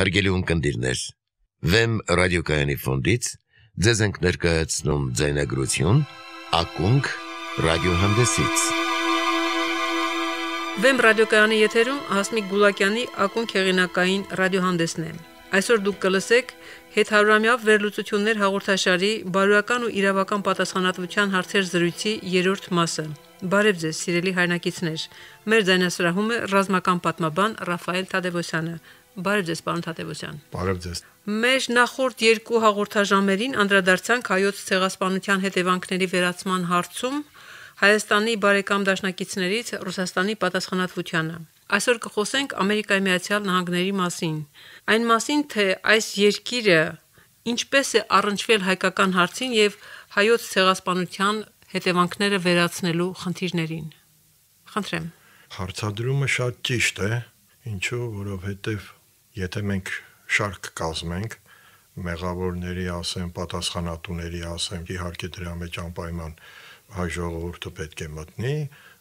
Հարգելի ունկնդիրներ, Վեմ ռադիոկայանի ֆոնդից ձեզ ենք ներկայացնում ձայնագրություն «Ակունք» ռադիոհանդեսից։ Վեմ ռադիոկայանի եթերում Հասմիկ Գուլակյանի «Ակունք» հեղինակային ռադիոհանդեսն է։ Այսօր դուք կլսեք «Հետհարյուրամյա վերլուծություններ» հաղորդաշարի բարոյական ու իրավական պատասխանատվության հարցեր զրույցի երրորդ մասը։ Բարև ձեզ, սիրելի հայրենակիցներ։ Մեր ձայնասրահում է ռազմական պատմաբան Ռաֆայել Թադևոսյանը։ Բարև ձեզ, պարոն Թադևոսյան։ Բարև ձեզ։ Մեր նախորդ երկու հաղորդաժամերին անդրադարձանք հայոց ցեղասպանության հետևանքների վերացման հարցում Հայաստանի բարեկամ դաշնակիցներից Ռուսաստանի պատասխանատվությանը։ Այսօր կխոսենք Ամերիկայի Միացյալ Նահանգների մասին։ Այն մասին, թե այս երկիրը ինչպես է առնչվել հայկական հարցին եւ հայոց ցեղասպանության հետևանքները վերացնելու խնդիրներին։ Խնդրեմ։ Հարցադրումը շատ ճիշտ է, ինչու որովհետեւ Եթե մենք շարք կազմենք մեղավորների, ասեմ, պատասխանատուների, ասեմ, իհարկե դրա մեջ անպայման հայ ժողովուրդը պետք է մտնի,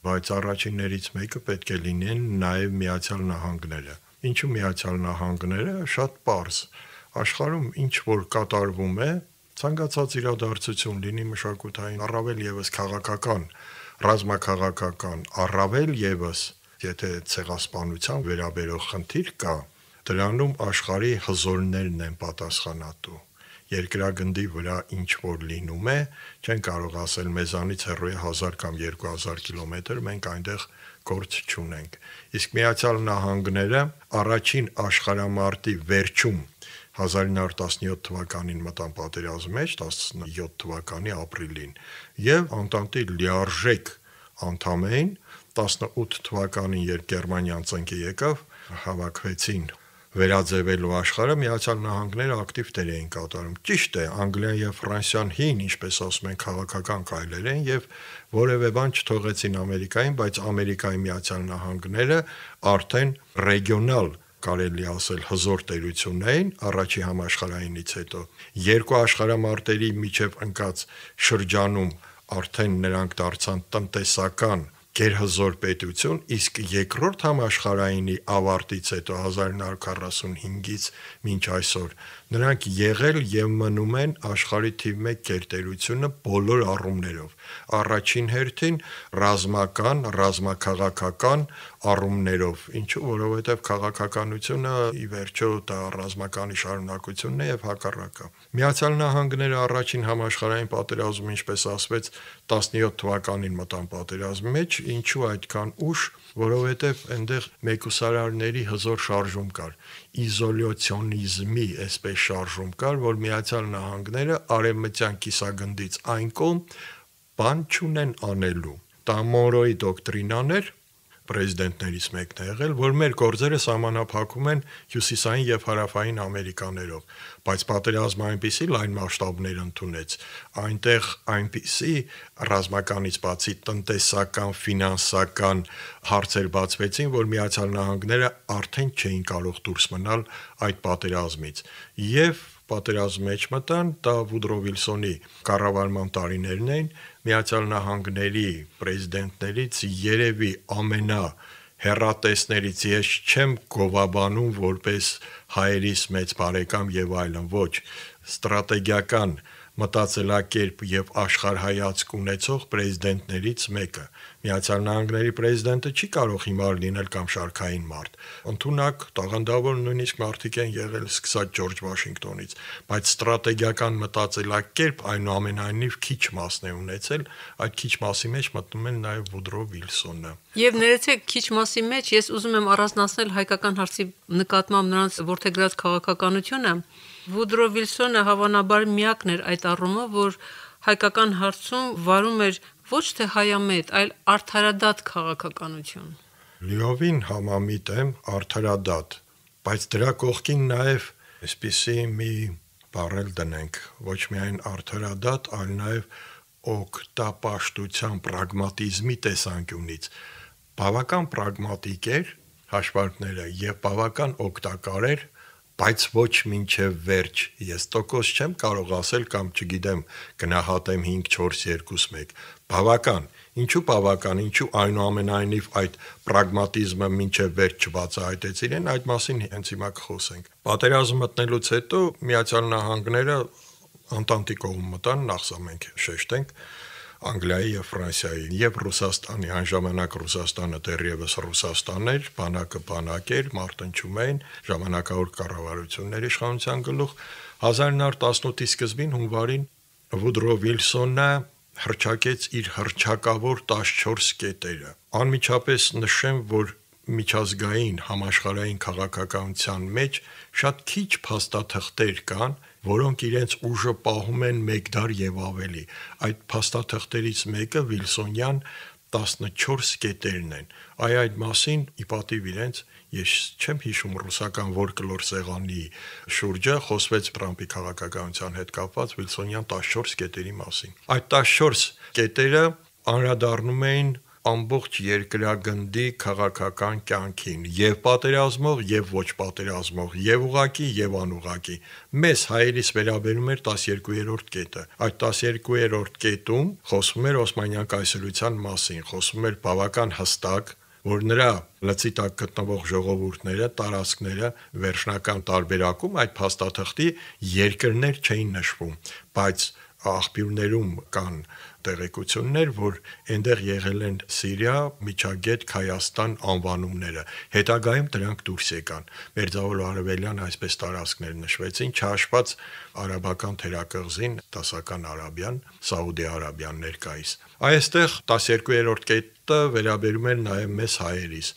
բայց առաջիններից մեկը պետք է լինեն նաև Միացյալ Նահանգները։ Ինչու Միացյալ Նահանգները շատ པարզ աշխարհում ինչ որ կատարվում է, ցանկացած իրադարձություն լինի մշակութային, առավել եւս քաղաքական, ռազմաքաղաքական, առավել եւս եթե ցեղասպանության վերաբերող խնդիր կա, Դրանում աշխարհի հզորներն են պատասխանատու։ Երկրագնդի վրա ինչ որ լինում է, չեն կարող ասել մեզանից հեռու է 1000 կամ 2000 կիլոմետր, մենք այնտեղ գործ չունենք։ Իսկ Միացյալ Նահանգները առաջին աշխարհամարտի վերջում 1917 թվականին մտան պատերազմի մեջ 17 թվականի ապրիլին եւ անտանտի լիարժեք անդամ էին 18 թվականին երբ Գերմանիան ծնկի եկավ հավաքվեցին վերաձևելու աշխարհը Միացյալ Նահանգները ակտիվ դեր էին կատարում։ Ճիշտ է, Անգլիան եւ Ֆրանսիան հին, ինչպես ասում են, քաղաքական կայլեր են եւ որևէ բան չթողեցին Ամերիկային, բայց Ամերիկայի Միացյալ Նահանգները արդեն ռեգիոնալ կարելի ասել հզոր տերությունն էին առաջի համաշխարհայինից հետո երկու աշխարհամարտերի միջև ընկած շրջանում արդեն նրանք դարձան տնտեսական գերհզոր պետություն, իսկ երկրորդ համաշխարհայինի ավարտից հետո 1945-ից մինչ այսօր Նրանք եղել եւ մնում են աշխարհի թիվ 1 գերտերությունը բոլոր առումներով։ Առաջին հերթին ռազմական, ռազմաքաղաքական առումներով, ինչու որովհետև քաղաքականությունը ի վերջո դա ռազմականի շարունակությունն է եւ հակառակը։ Միացյալ Նահանգները առաջին համաշխարհային պատերազմում, ինչպես ասվեց, 17 թվականին մտան պատերազմի մեջ, ինչու այդքան ուշ որովհետև այնտեղ մեկուսարարների հզոր շարժում կար, իզոլյացիոնիզմի այսպես շարժում կար, որ Միացյալ Նահանգները արևմտյան կիսագնդից այն կողմ բան չունեն անելու։ Դա Մորոյի դոկտրինան էր, պրեզիդենտներից մեկն է եղել, որ մեր գործերը սահմանափակում են հյուսիսային եւ հարավային Ամերիկաներով, բայց պատերազմը այնպիսի լայն մասշտաբներ ընդունեց, այնտեղ այնպիսի ռազմականից բացի տնտեսական, ֆինանսական հարցեր բացվեցին, որ Միացյալ Նահանգները արդեն չէին կարող դուրս մնալ այդ պատերազմից եւ պատերազմի մեջ մտան, դա Վուդրո Վիլսոնի կառավարման տարիներն էին, Միացյալ Նահանգների պրեզիդենտներից երևի ամենա հերատեսներից ես չեմ գովաբանում որպես հայերիս մեծ բարեկամ եւ այլն, ոչ, ստրատեգիական մտածելակերպ եւ աշխարհայացք ունեցող պրեզիդենտներից մեկը։ Միացյալ Նահանգների պրեզիդենտը չի կարող հիմար լինել կամ շարքային մարդ։ Ընթունակ, տաղանդավոր նույնիսկ մարդիկ են եղել սկսած Ջորջ Վաշինգտոնից, բայց ստրատեգիական մտածելակերպ այնուամենայնիվ քիչ մասն է ունեցել, այդ քիչ մասի մեջ մտնում են նաև Վուդրո Վիլսոնը։ Եվ ներեցեք քիչ մասի մեջ ես ուզում եմ առանձնացնել հայկական հարցի նկատմամբ նրանց ворթեգրած քաղաքականությունը։ Վուդրո Վիլսոնը հավանաբար միակն էր այդ առումով, որ հայկական հարցում վարում էր ոչ թե հայամետ, այլ արդարադատ քաղաքականություն։ Լիովին համամիտ եմ արդարադատ, բայց դրա կողքին նաև այսպիսի մի բառել դնենք, ոչ միայն արդարադատ, այլ նաև օկտապաշտության պրագմատիզմի տեսանկյունից։ Բավական պրագմատիկ էր հաշվարկները եւ բավական օգտակար էր բայց ոչ մինչև վերջ։ Ես տոկոս չեմ կարող ասել կամ չգիտեմ, գնահատեմ 5-4-2-1։ Բավական, ինչու բավական, ինչու այնուամենայնիվ այդ պրագմատիզմը մինչև վերջ չբացահայտեցին են, այդ մասին հենց հիմա կխոսենք։ Պատերազմ մտնելուց հետո Միացյալ Նահանգները Անտանտի կողմ մտան, նախ սա մենք շեշտենք, Անգլիայի եւ Ֆրանսիայի եւ Ռուսաստանի անժամանակ Ռուսաստանը դեռևս Ռուսաստանն էր, բանակը բանակ էր, մարտնչում էին ժամանակավոր կառավարությունների իշխանության գլուխ 1918-ի սկզբին հունվարին Վուդրո Վիլսոնը հրճակեց իր հրճակավոր 14 կետերը։ Անմիջապես նշեմ, որ միջազգային համաշխարհային քաղաքականության մեջ շատ քիչ փաստաթղթեր կան, որոնք իրենց ուժը պահում են մեկդար եւ ավելի։ Այդ փաստաթղթերից մեկը Վիլսոնյան 14 կետերն են։ Այ այդ մասին ի պատիվ իրենց ես չեմ հիշում ռուսական որ կլոր սեղանի շուրջը խոսվեց Տրամպի քաղաքականության հետ կապված Վիլսոնյան 14 կետերի մասին։ Այդ 14 կետերը անդրադառնում էին ամբողջ երկրագնդի քաղաքական կյանքին, եւ պատերազմող, եւ ոչ պատերազմող, եւ ուղակի, եւ անուղակի։ Մեզ հայերից վերաբերում էր 12-րդ կետը։ Այդ 12-րդ կետում խոսվում էր Օսմանյան կայսրության մասին, խոսվում էր բավական հստակ, որ նրա լծի տակ գտնվող ժողովուրդները, տարածքները վերջնական տարբերակում այդ փաստաթղթի երկրներ չէին նշվում, բայց աղբյուրներում կան տեղեկություններ, որ այնտեղ եղել են Սիրիա, Միջագետ, Հայաստան անվանումները։ Հետագայում դրանք դուրս եկան։ Մերձավոր Արևելյան այսպես տարածքներ նշվեցին, չհաշված արաբական թերակղզին, տասական Արաբիան, Սաուդի Արաբիան ներկայիս։ Այստեղ 12-րդ կետը վերաբերում էր նաև մեզ հայերիս։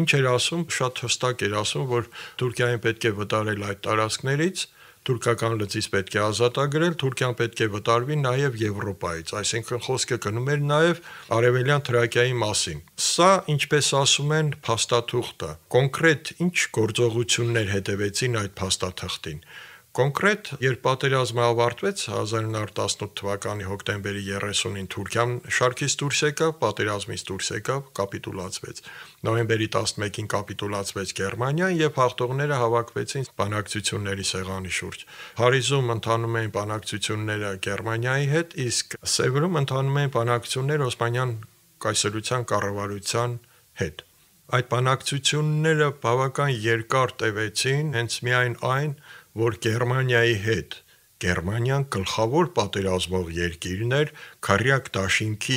Ինչ էր ասում, շատ հստակ էր ասում, որ Թուրքիային պետք է վտարել այդ տարածքներից, Թուրքական լծից պետք է ազատագրել, Թուրքիան պետք է վտարվի նաև Եվրոպայից, այսինքն խոսքը գնում էր նաև արևելյան Թրակիայի մասին։ Սա, ինչպես ասում են, փաստաթուղթը։ Կոնկրետ ինչ գործողություններ հետևեցին այդ փաստաթղթին։ Կոնկրետ, երբ պատերազմը ավարտվեց 1918 թվականի հոկտեմբերի 30-ին Թուրքիան շարքից դուրս եկավ, պատերազմից դուրս եկավ, կապիտուլացվեց։ Նոյեմբերի 11-ին կապիտուլացվեց Գերմանիան եւ հաղթողները հավաքվեցին բանակցությունների սեղանի շուրջ։ Փարիզում ընթանում էին բանակցությունները Գերմանիայի հետ, իսկ Սևրում ընթանում էին բանակցությունները Օսմանյան կայսրության կառավարության հետ։ Այդ բանակցությունները բավական երկար տևեցին, հենց միայն այն, այն որ Գերմանիայի հետ Գերմանիան գլխավոր պատերազմող երկիրն էր քարյակ դաշինքի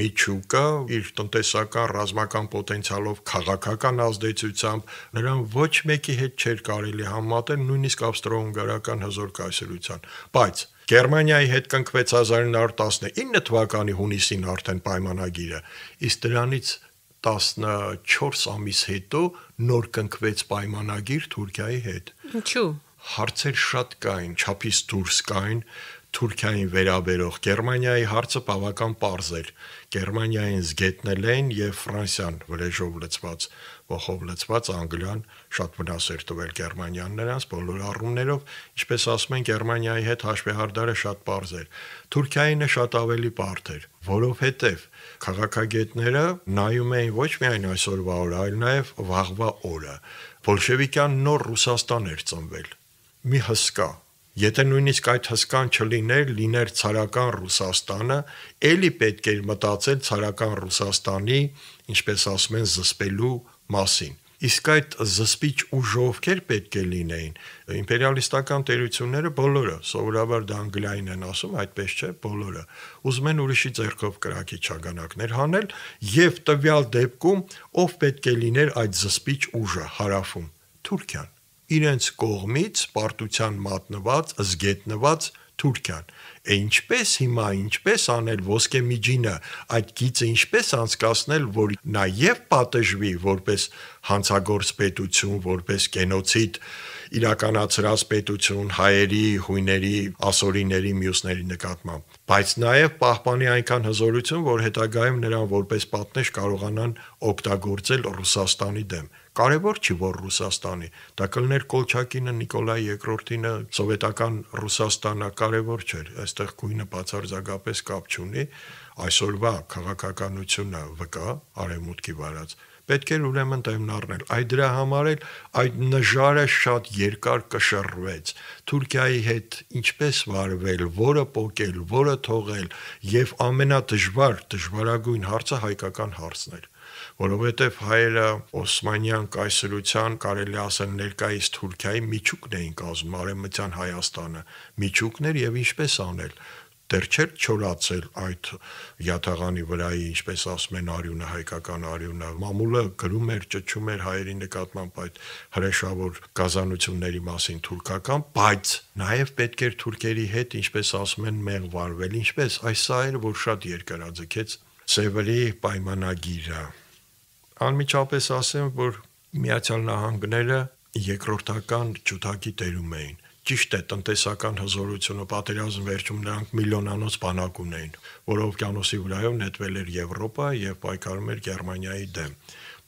միջուկը իր տնտեսական ռազմական պոտենցիալով քաղաքական ազդեցությամբ նրան ոչ մեկի հետ չէր կարելի համատել նույնիսկ ավստրո-հունգարական հզոր կայսրության բայց Գերմանիայի հետ կնքվեց 1919 թվականի հունիսին արդեն պայմանագիրը իսկ դրանից 14 ամիս հետո նոր կնքվեց պայմանագիր Թուրքիայի հետ ինչու հարցեր շատ կային, չափից դուրս կային Թուրքիային վերաբերող Գերմանիայի հարցը բավական པարզ էր։ Գերմանիային զգետնել էին եւ Ֆրանսիան վրեժով լցված, ողով լցված Անգլիան շատ վնաս էր տվել Գերմանիան նրանց բոլոր առումներով, ինչպես ասում են Գերմանիայի հետ հաշվեհարդարը շատ པարզ էր։ Թուրքիայինը շատ ավելի բարդ էր, որովհետեւ քաղաքագետները նայում էին ոչ միայն այսօրվա օրը, այլ նաեւ վաղվա օրը։ Բոլշևիկյան նոր Ռուսաստան էր ծնվել մի հսկա։ Եթե նույնիսկ այդ հսկան չլիներ, լիներ ցարական Ռուսաստանը, ելի պետք էր մտածել ցարական Ռուսաստանի, ինչպես ասում են, զսպելու մասին։ Իսկ այդ զսպիչ ուժովքեր պետք է լինեին։ Իմպերիալիստական տերությունները բոլորը, սովորաբար դա անգլիային են ասում, այդպես չէ, բոլորը ուզում են ուրիշի ձեռքով կրակի ճագանակներ հանել եւ տվյալ դեպքում ով պետք է լիներ այդ զսպիչ ուժը հարավում Թուրքիան իրենց կողմից պարտության մատնված, զգետնված Թուրքիան։ Է ինչպես հիմա, ինչպես անել ոսկե միջինը, այդ գիծը ինչպես անցկացնել, որ նաև պատժվի որպես հանցագործ պետություն, որպես գենոցիդ իրականացրած պետություն հայերի, հույների, ասորիների, մյուսների նկատմամբ, բայց նաև պահպանի այնքան հզորություն, որ հետագայում նրան որպես պատնեշ կարողանան օգտագործել Ռուսաստանի դեմ։ Կարևոր չի որ Ռուսաստանի, դա կլներ Կոլչակինը, Նիկոլայ II-ինը, սովետական Ռուսաստանը կարևոր չէր, այստեղ գույնը բացարձակապես կապ չունի, այսօրվա քաղաքականությունը վկա արևմուտքի վարած պետք էր ուրեմն դեմն առնել։ Այդ դրա համար էլ այդ նժարը շատ երկար կշռվեց։ Թուրքիայի հետ ինչպես վարվել, որը փոկել, որը թողել եւ ամենադժվար, դժվարագույն հարցը հայկական հարցն էր որովհետև հայերը Օսմանյան կայսրության կարելի ասել ներկայիս Թուրքիայի միջուկն էին կազմում արևմտյան Հայաստանը, միջուկներ եւ ինչպես անել դեռ չէր չորացել այդ յաթաղանի վրայի ինչպես ասում են արյունը հայկական արյունը մամուլը գրում էր ճճում էր հայերի նկատմամբ այդ հրեշավոր գազանությունների մասին թուրքական բայց նաև պետք էր թուրքերի հետ ինչպես ասում են մեղվարվել ինչպես այս սա էր որ շատ երկարաձգեց Սևելի պայմանագիրը անմիջապես ասեմ, որ Միացյալ Նահանգները երկրորդական ճուտակի տերում էին։ Ճիշտ է, տնտեսական հզորությունը պատերազմ վերջում նրանք միլիոնանոց բանակ ունեին, որ օվկիանոսի վրայով նետվել էր Եվրոպա եւ պայքարում էր Գերմանիայի դեմ։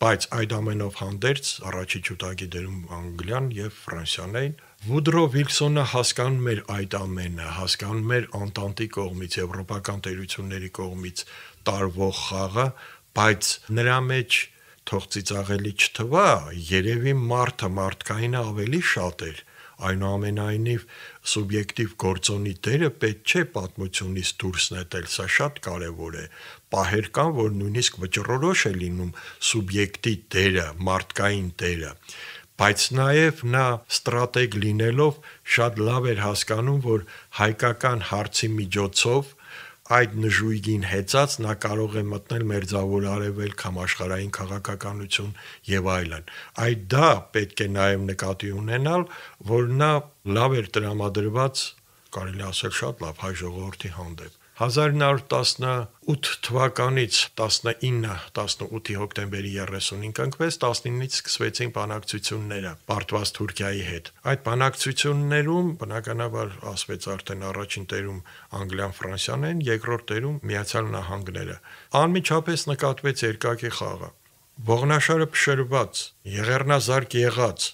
Բայց այդ ամենով հանդերձ առաջի ճուտակի դերում Անգլիան եւ Ֆրանսիան էին, Վուդրո Վիլսոնը հասկանում էր այդ ամենը, հասկանում էր Անտանտի կողմից, եվրոպական տերությունների կողմից տարվող խաղը, բայց նրա մեջ թող ծիծաղելի չթվա, երևի մարդը մարդկայինը ավելի շատ էր։ Այնուամենայնիվ սուբյեկտիվ գործոնի դերը պետք չէ պատմությունից դուրս նետել, սա շատ կարևոր է։ Պահեր կան, որ նույնիսկ վճռորոշ է լինում սուբյեկտի դերը, մարդկային դերը բայց նաև նա ստրատեգ լինելով շատ լավ էր հասկանում, որ հայկական հարցի միջոցով այդ նժույգին հեծած նա կարող է մտնել մերձավոր արևելք կամ աշխարհային քաղաքականություն եւ այլն։ Այդ դա պետք է նաեւ նկատի ունենալ, որ նա լավ էր տրամադրված, կարելի ասել շատ լավ հայ ժողովրդի հանդեպ։ 1918 թվականից 19-18-ի հոկտեմբերի 30-ին կնքվեց, 19-ից սկսվեցին բանակցությունները Պարտվազ Թուրքիայի հետ։ Այդ բանակցություններում բնականաբար ասվեց արդեն առաջին տերում Անգլիան, Ֆրանսիան են, երկրորդ տերում Միացյալ Նահանգները։ Անմիջապես նկատվեց երկակի խաղը։ Ողնաշարը փշրված, եղեռնազարկ եղած,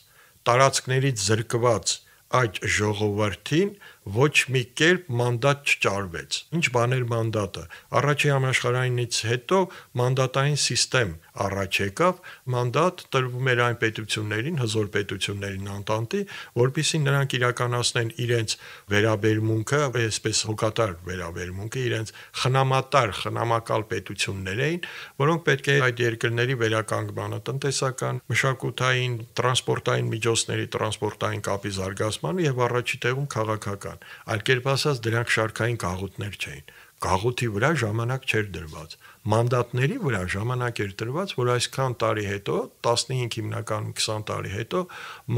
տարածքներից զրկված այդ ժողովրդին ոչ մի կերպ մանդատ չճարվեց։ Ինչ բաներ մանդատը։ Առաջին համաշխարհայինից հետո մանդատային համակարգ առաջ եկավ, մանդատ տրվում էր այն պետություններին, հզոր պետություններին անտանտի, որբիսի նրանք իրականացնեն իրենց վերաբերմունքը, այսպես հոգատար վերաբերմունքը իրենց խնամատար, խնամակալ պետություններ էին, որոնք պետք է այդ երկրների վերականգնմանը տնտեսական, մշակութային, տրանսպորտային միջոցների, տրանսպորտային կապի զարգացման եւ առաջի տեղում քաղաքական։ Այլ կերպ ասած, դրանք շարքային գաղութներ չէին։ Գաղութի վրա ժամանակ չէր դրված մանդատների վրա ժամանակ էր տրված, որ այսքան տարի հետո, 15 հիմնականում 20 տարի հետո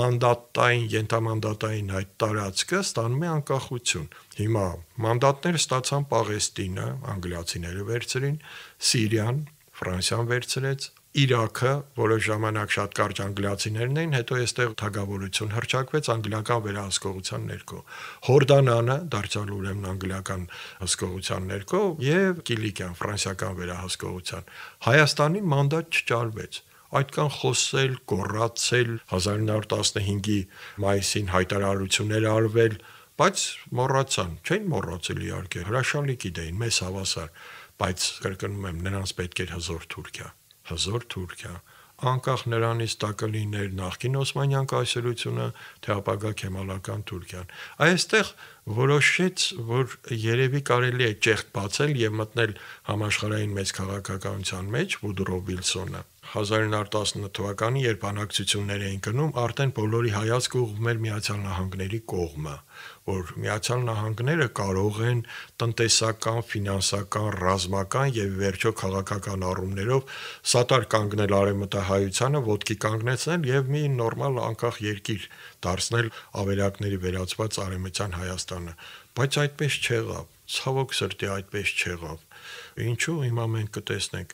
մանդատային, ենթամանդատային այդ տարածքը ստանում է անկախություն։ Հիմա մանդատները ստացան Պաղեստինը, անգլիացիները վերցրին, Սիրիան, Ֆրանսիան վերցրեց, Իրաքը որոշ ժամանակ շատ կարճ անգլիացիներն էին, հետո այստեղ թագավորություն հրճակվեց անգլիական վերահսկողության ներքո։ Հորդանանը դարձյալ ուրեմն անգլիական հսկողության ներքո եւ Կիլիկիան ֆրանսիական վերահսկողության։ Հայաստանի մանդատ չճարվեց այդքան խոսել, գոռացել 1915-ի մայիսին հայտարարություններ արվել, բայց մոռացան, չեն մոռացել իհարկե, հրաշալի գիտեին մեզ հավասար, բայց կրկնում եմ, նրանց պետք էր հզոր Թուրքիա հզոր Թուրքիա, անկախ նրանից տակը լիներ նախկին Օսմանյան կայսրությունը, թե ապագա Քեմալական Թուրքիան։ Այստեղ որոշեց, որ երևի կարելի է ճեղք բացել եւ մտնել համաշխարհային մեծ քաղաքականության մեջ Վուդրո Վիլսոնը 1918 թվականի, երբ բանակցություններ էին գնում, արդեն բոլորի հայացքը ուղղվում էր Միացյալ Նահանգների կողմը, որ Միացյալ Նահանգները կարող են տնտեսական, ֆինանսական, ռազմական եւ վերջո քաղաքական առումներով սատար կանգնել արեմտահայությանը, ոդկի կանգնեցնել եւ մի նորմալ անկախ երկիր դարձնել ավերակների վերածված արեմտյան Հայաստանը։ Բայց այդպես չեղավ ցավոք սրտի այդպես չեղավ։ Ինչու հիմա մենք կտեսնենք,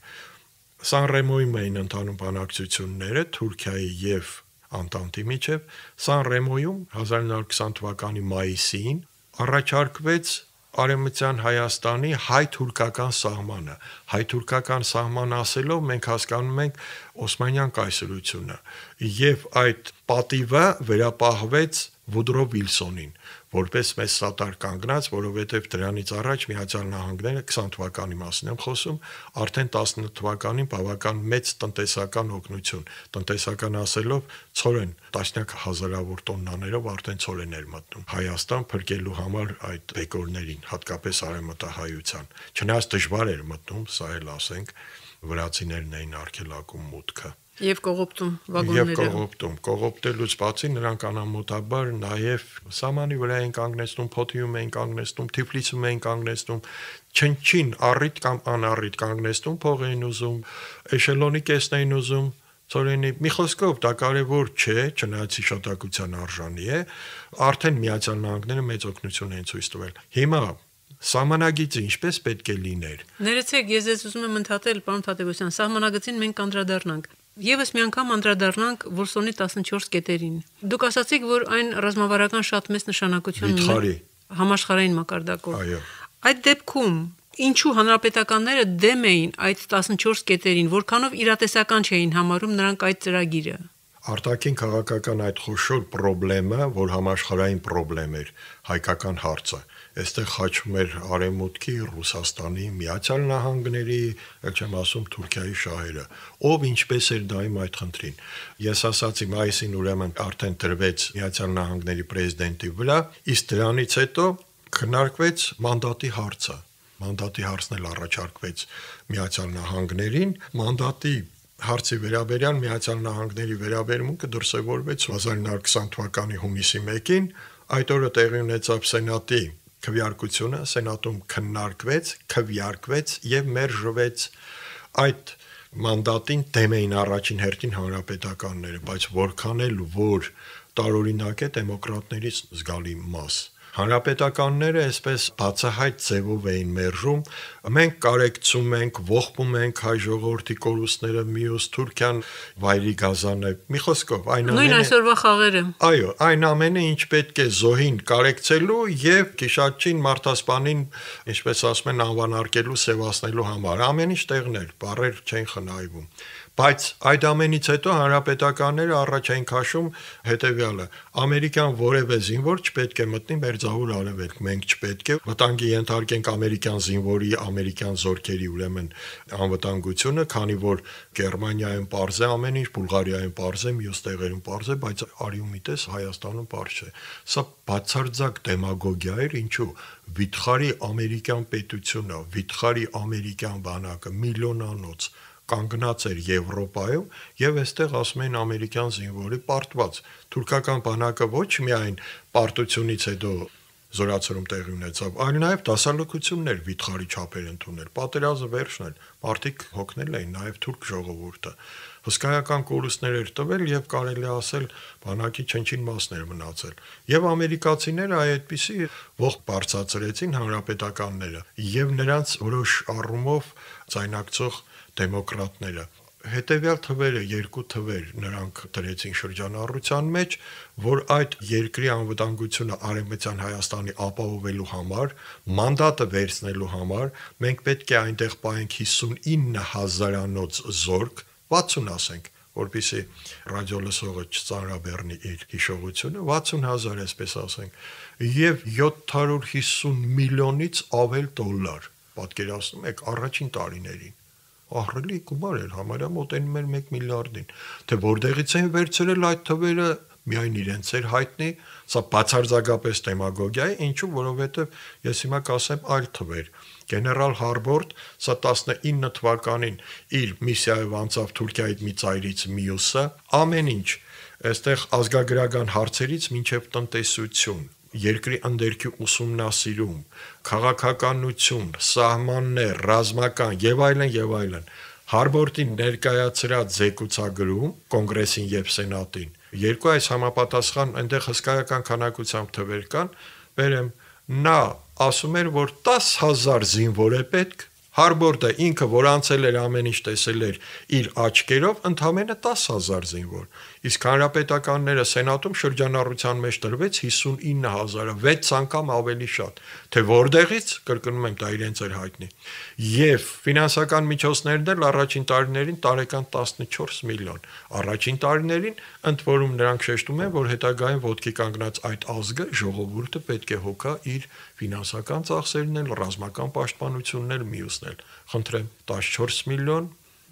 Սանրեմոյում էին ընդանում բանակցությունները Թուրքիայի եւ Անտանտի միջև Սանրեմոյում 1920 թվականի մայիսին առաջարկվեց Արեմության Հայաստանի հայ-թուրքական սահմանը։ Հայ-թուրքական սահման ասելով մենք հասկանում ենք Օսմանյան կայսրությունը եւ այդ պատիվը վերապահվեց Վուդրո Վիլսոնին, որպես մեծ սատար կանգնած, որովհետև դրանից առաջ Միացյալ Նահանգները 20 թվականի մասին եմ խոսում, արդեն 18 թվականին բավական մեծ տնտեսական օգնություն, տնտեսական ասելով ծորեն տասնյակ հազարավոր տոննաներով արդեն ծորեն էր մտնում Հայաստան փրկելու համար այդ բեկորներին, հատկապես արևմտահայության։ Չնայած դժվար էր մտնում, սա էլ ասենք, վրացիներն էին արգելակում մուտքը։ Եվ կողոպտում վագոնները։ Եվ կողոպտում։ Կողոպտելուց բացի նրանք անամոթաբար նաև սամանի վրա են կանգնեցնում, փոթիում են կանգնեցնում, Թիֆլիսում են կանգնեցնում, չնչին առիթ կամ անառիթ կանգնեցնում, փող են ուզում, էշելոնի կեսն են ուզում, Սորենի մի խոսքով դա կարևոր չէ, չնայած հիշատակության արժանի է, արդեն Միացյալ Նահանգները մեծ օգնություն են ցույց տվել։ Հիմա Սահմանագիծը ինչպես պետք է լիներ։ Ներեցեք, ես ես ուզում եմ ընդհատել, պարոն Թադևոսյան, սահմանագծին մենք անդրադառնանք, Եվս մի անգամ անդրադառնանք Վուրսոնի 14 կետերին։ Դուք ասացիք, որ այն ռազմավարական շատ մեծ նշանակություն ունի համաշխարհային մակարդակով։ Այո։ Այդ դեպքում ինչու հանրապետականները դեմ էին այդ 14 կետերին, որքանով իրատեսական չէին համարում նրանք այդ ծրագիրը։ Արտաքին քաղաքական այդ խոշոր խնդրը, որ համաշխարհային խնդրեմ էր, հայկական հարցը, այստեղ խաչում էր արևմուտքի, Ռուսաստանի, Միացյալ Նահանգների, չեմ ասում Թուրքիայի շահերը, ով ինչպես էր դայում այդ խնդրին։ Ես ասացի, մայիսին ուրեմն արդեն դրվեց Միացյալ Նահանգների պրեզիդենտի վրա, իսկ դրանից հետո քննարկվեց մանդատի հարցը։ Մանդատի հարցն էլ առաջարկվեց Միացյալ Նահանգներին, մանդատի հարցի վերաբերյալ Միացյալ Նահանգների վերաբերմունքը դրսևորվեց 1920 թվականի հունիսի 1-ին, այդ օրը տեղի ունեցավ Սենատի քվեարկությունը սենատում քննարկվեց, քվեարկվեց եւ մերժվեց այդ մանդատին դեմ էին առաջին հերթին հանրապետականները, բայց որքան էլ որ տարօրինակ է դեմոկրատներից զգալի մասը Հանրապետականները այսպես բացահայտ ձևով էին մերժում, մենք կարեկցում ենք, ողբում ենք հայ ժողովրդի կորուստները միոս Թուրքիան վայրի գազանը։ Մի խոսքով, այն ամենը Նույն այսօրվա խաղերը։ Այո, այն ամենը ինչ պետք է զոհին կարեկցելու եւ գիշատչին մարտասպանին, ինչպես ասում են, անվանարկելու, սևացնելու համար։ Ամեն ինչ տեղներ, բարեր չեն խնայվում։ Բայց այդ ամենից հետո հանրապետականները առաջ էին քաշում հետեւյալը. ամերիկյան որևէ զինվոր չպետք է մտնի մերձավոր արևելք, մենք չպետք է վտանգի ենթարկենք ամերիկյան զինվորի, ամերիկյան զորքերի ուրեմն անվտանգությունը, քանի որ Գերմանիայում པարզ է ամեն ինչ, Բուլղարիայում པարզ է, մյուս տեղերում པարզ է, բայց արիումիտես Հայաստանում པարզ չէ։ Սա բացարձակ դեմագոգիա էր, ինչու վիթխարի ամերիկյան պետությունը, վիթխարի ամերիկյան բանակը միլիոնանոց կանգնած էր Եվրոպայում եւ այստեղ ասում են ամերիկյան զինվորի պարտված։ Թուրքական բանակը ոչ միայն պարտությունից հետո զորացրում տեղի ունեցավ, այլ նաև դասալուկություններ վիթխարի չափեր ընդունել, պատերազմը վերջնել, մարդիկ հոգնել էին նաև թուրք ժողովուրդը։ Հսկայական կորուստներ էր տվել եւ կարելի ասել բանակի չնչին մասն էր մնացել։ Եվ ամերիկացիները այդպիսի ողջ բարձացրեցին հանրապետականները եւ նրանց որոշ առումով ցայնակցող դեմոկրատները հետևյալ թվերը երկու թվեր նրանք դրեցին շրջանառության մեջ, որ այդ երկրի անվտանգությունը արևմտյան Հայաստանի ապահովելու համար, մանդատը վերցնելու համար մենք պետք է այնտեղ պահենք 59000-անոց զորք, 60 ասենք, որpիսի ռադիոլսողը չծանրաբեռնի իր հիշողությունը 60000 էսպես ասենք եւ 750 միլիոնից ավել դոլար պատկերացնում եք առաջին տարիներին ահռելի գումար էր, համարյա մոտենում էր 1 միլիարդին։ Թե որտեղից են վերցրել այդ թվերը, միայն իրենց էր հայտնի, սա բացարձակապես դեմագոգիա է, ինչու, որովհետև ես հիմա կասեմ այլ թվեր։ Գեներալ Հարբորդ սա 19 թվականին իր միսիայով անցավ Թուրքիայի մի ծայրից մյուսը, ամեն ինչ, այստեղ ազգագրական հարցերից ոչ միայն տնտեսություն, երկրի ընդերքի ուսումնասիրում, քաղաքականություն, սահմաններ, ռազմական եւ այլն եւ այլն Հարբորտին ներկայացրած զեկուցագրում կոնգրեսին եւ սենատին երկու այս համապատասխան այնտեղ հսկայական քանակությամբ թվեր կան, բերեմ նա ասում էր, որ 10000 զինվոր է պետք Հարբորդը ինքը, որ անցել էր ամեն ինչ տեսել էր իր աչքերով, ընդամենը 10000 զինվոր։ Իսկ հանրապետականները սենատում շրջանառության մեջ դրվեց 59000-ը, 6 անգամ ավելի շատ, թե որտեղից կրկնում եմ դա իրենց էր հայտնի։ Եվ ֆինանսական միջոցներն էլ առաջին տարիներին տարեկան 14 միլիոն։ Առաջին տարիներին ընդ որում նրանք շեշտում են, որ հետագայում ոտքի կանգնած այդ ազգը ժողովուրդը պետք է հոգա իր ֆինանսական ծախսերն էլ, ռազմական պաշտպանությունն էլ, մյուսն էլ։ Խնդրեմ 14 միլիոն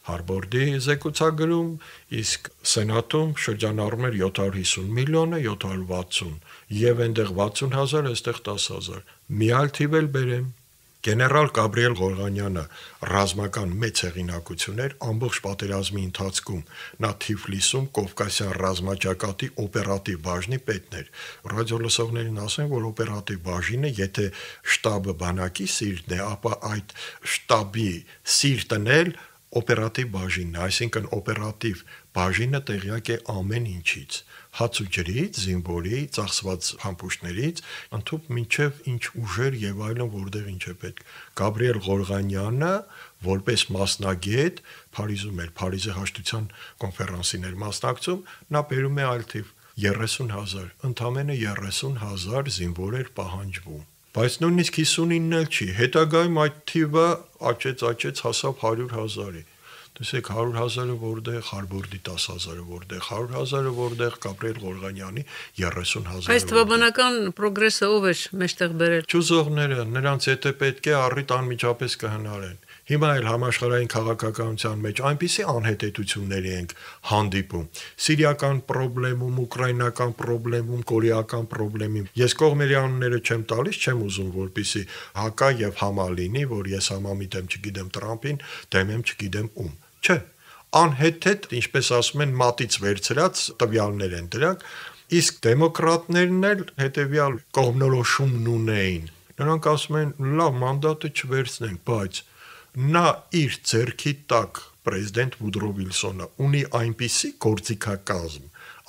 Հարբորդի զեկուցագրում, իսկ Սենատում շրջանառում էր 750 միլիոնը, 760 եւ այնտեղ 60000, այստեղ 10000։ Միալ թիվ էլ բերեմ Գեներալ Գաբրիել Ղորղանյանը ռազմական մեծ հեղինակություն էր ամբողջ պատերազմի ընթացքում։ Նա Թիֆլիսում Կովկասյան ռազմաճակատի օպերատիվ բաժնի պետն էր։ Ռադիոլսողներին ասեմ, որ օպերատիվ բաժինը, եթե շտաբը բանակի սիրտն է, ապա այդ շտաբի սիրտն էլ օպերատիվ բաժինն է, այսինքն օպերատիվ բաժինը տեղյակ է ամեն ինչից հացուջրից, զինվորի, ծախսված համբուշներից, ընդհանուր մինչև ինչ ուժեր եւ այլն որտեղ ինչ է պետք։ Գաբրիել Ղորղանյանը որպես մասնագետ Փարիզում էր Փարիզի հաշտության կոնֆերանսին էր մասնակցում, նա բերում է այլ թիվ 30000, ընդամենը 30000 զինվոր էր պահանջվում։ Բայց նույնիսկ 59-ն էլ չի, հետագայում այդ թիվը աճեց, աճեց, հասավ 100000-ի տեսեք 100.000-ը որտեղ, Խարբորդի 10.000-ը որտեղ, 100.000-ը որտեղ Կապրել Ղորղանյանի 30.000-ը։ Այս թվաբանական պրոգրեսը ով է մեջտեղ բերել։ Ճուզողները, նրանց եթե պետք է առիթ անմիջապես կհնարեն։ Հիմա էլ համաշխարհային քաղաքականության մեջ այնպիսի անհետետությունների ենք հանդիպում։ Սիրիական խնդրեմում, ուկրաինական խնդրեմում, կորեական խնդրեմին։ Ես կողմերի անունները չեմ տալիս, չեմ ուզում որպիսի հակա եւ համա լինի, որ ես համամիտ եմ, չգիտեմ Տրամփին, դեմ եմ, չգիտեմ ում։ Չէ, անհեթեթ, ինչպես ասում են, մատից վերցրած տվյալներ են դրանք, իսկ դեմոկրատներն էլ հետեւյալ կողմնորոշումն ունեին։ Նրանք ասում են, լավ, մանդատը չվերցնենք, բայց նա իր ձեռքի տակ պրեզիդենտ Ուդրո Վիլսոնը ունի այնպիսի գործիքակազմ,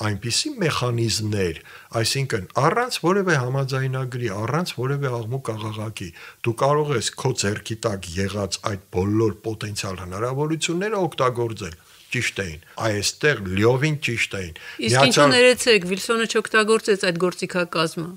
այնպիսի մեխանիզմներ, այսինքն առանց որևէ համաձայնագրի, առանց որևէ աղմուկ աղաղակի, դու կարող ես քո ձեռքի տակ եղած այդ բոլոր պոտենցիալ հնարավորությունները օգտագործել ճիշտ էին։ Այստեղ լիովին ճիշտ էին։ Իսկ ինչու ներեցեք Վիլսոնը չօգտագործեց այդ գործիքակազմը։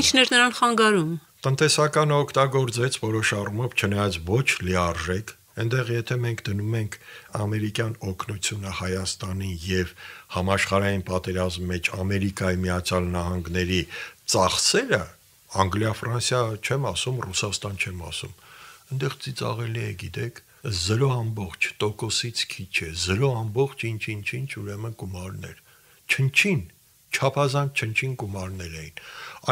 Ինչն էր նրան խանգարում։ Տնտեսական օգտագործեց որոշ առումով չնայած ոչ լիարժեք Այնտեղ եթե մենք դնում ենք ամերիկյան օկնությունը Հայաստանին եւ համաշխարհային պատերազմի մեջ Ամերիկայի Միացյալ Նահանգների ծախսերը, Անգլիա, Ֆրանսիա, չեմ ասում, Ռուսաստան չեմ ասում, այնտեղ ծիծաղելի է, գիտեք, 0.5%-ից քիչ է, 0.5 ինչ-ինչ-ինչ ուրեմն գումարներ։ Չնչին ինչ, ինչ, չափազանց չնչին գումարներ էին։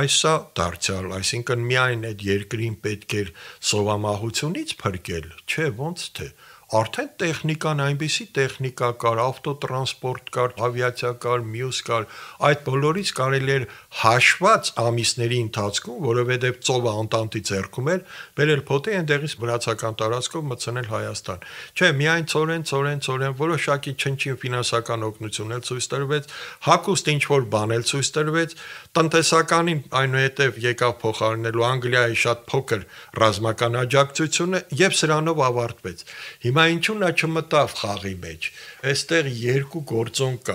Այսա դարձյալ, այսինքն միայն այդ երկրին պետք էր սովամահությունից փրկել, չէ ոնց թե Արդեն տեխնիկան այնպեսի տեխնիկա կար, ավտոտրանսպորտ կար, ավիացիա կար, մյուս կար, այդ բոլորից կարելի էր հաշված ամիսների ընթացքում, որովհետև ծովը անտանտի ձեռքում էր, վերել փոթի այնտեղից վրացական տարածքով մտցնել Հայաստան։ Չէ, միայն ծորեն, ծորեն, ծորեն որոշակի չնչին ֆինանսական օգնություն էլ ցույց տրվեց, հակոստ ինչ որ բան էլ ցույց տրվեց, տնտեսականին այնուհետև եկավ փոխարինելու Անգլիայի շատ փոքր ռազմական աջակցությունը եւ սրանով ավարտվեց։ Հիմա Հիմա ինչու նա չմտավ խաղի մեջ։ Այստեղ երկու գործոն կա։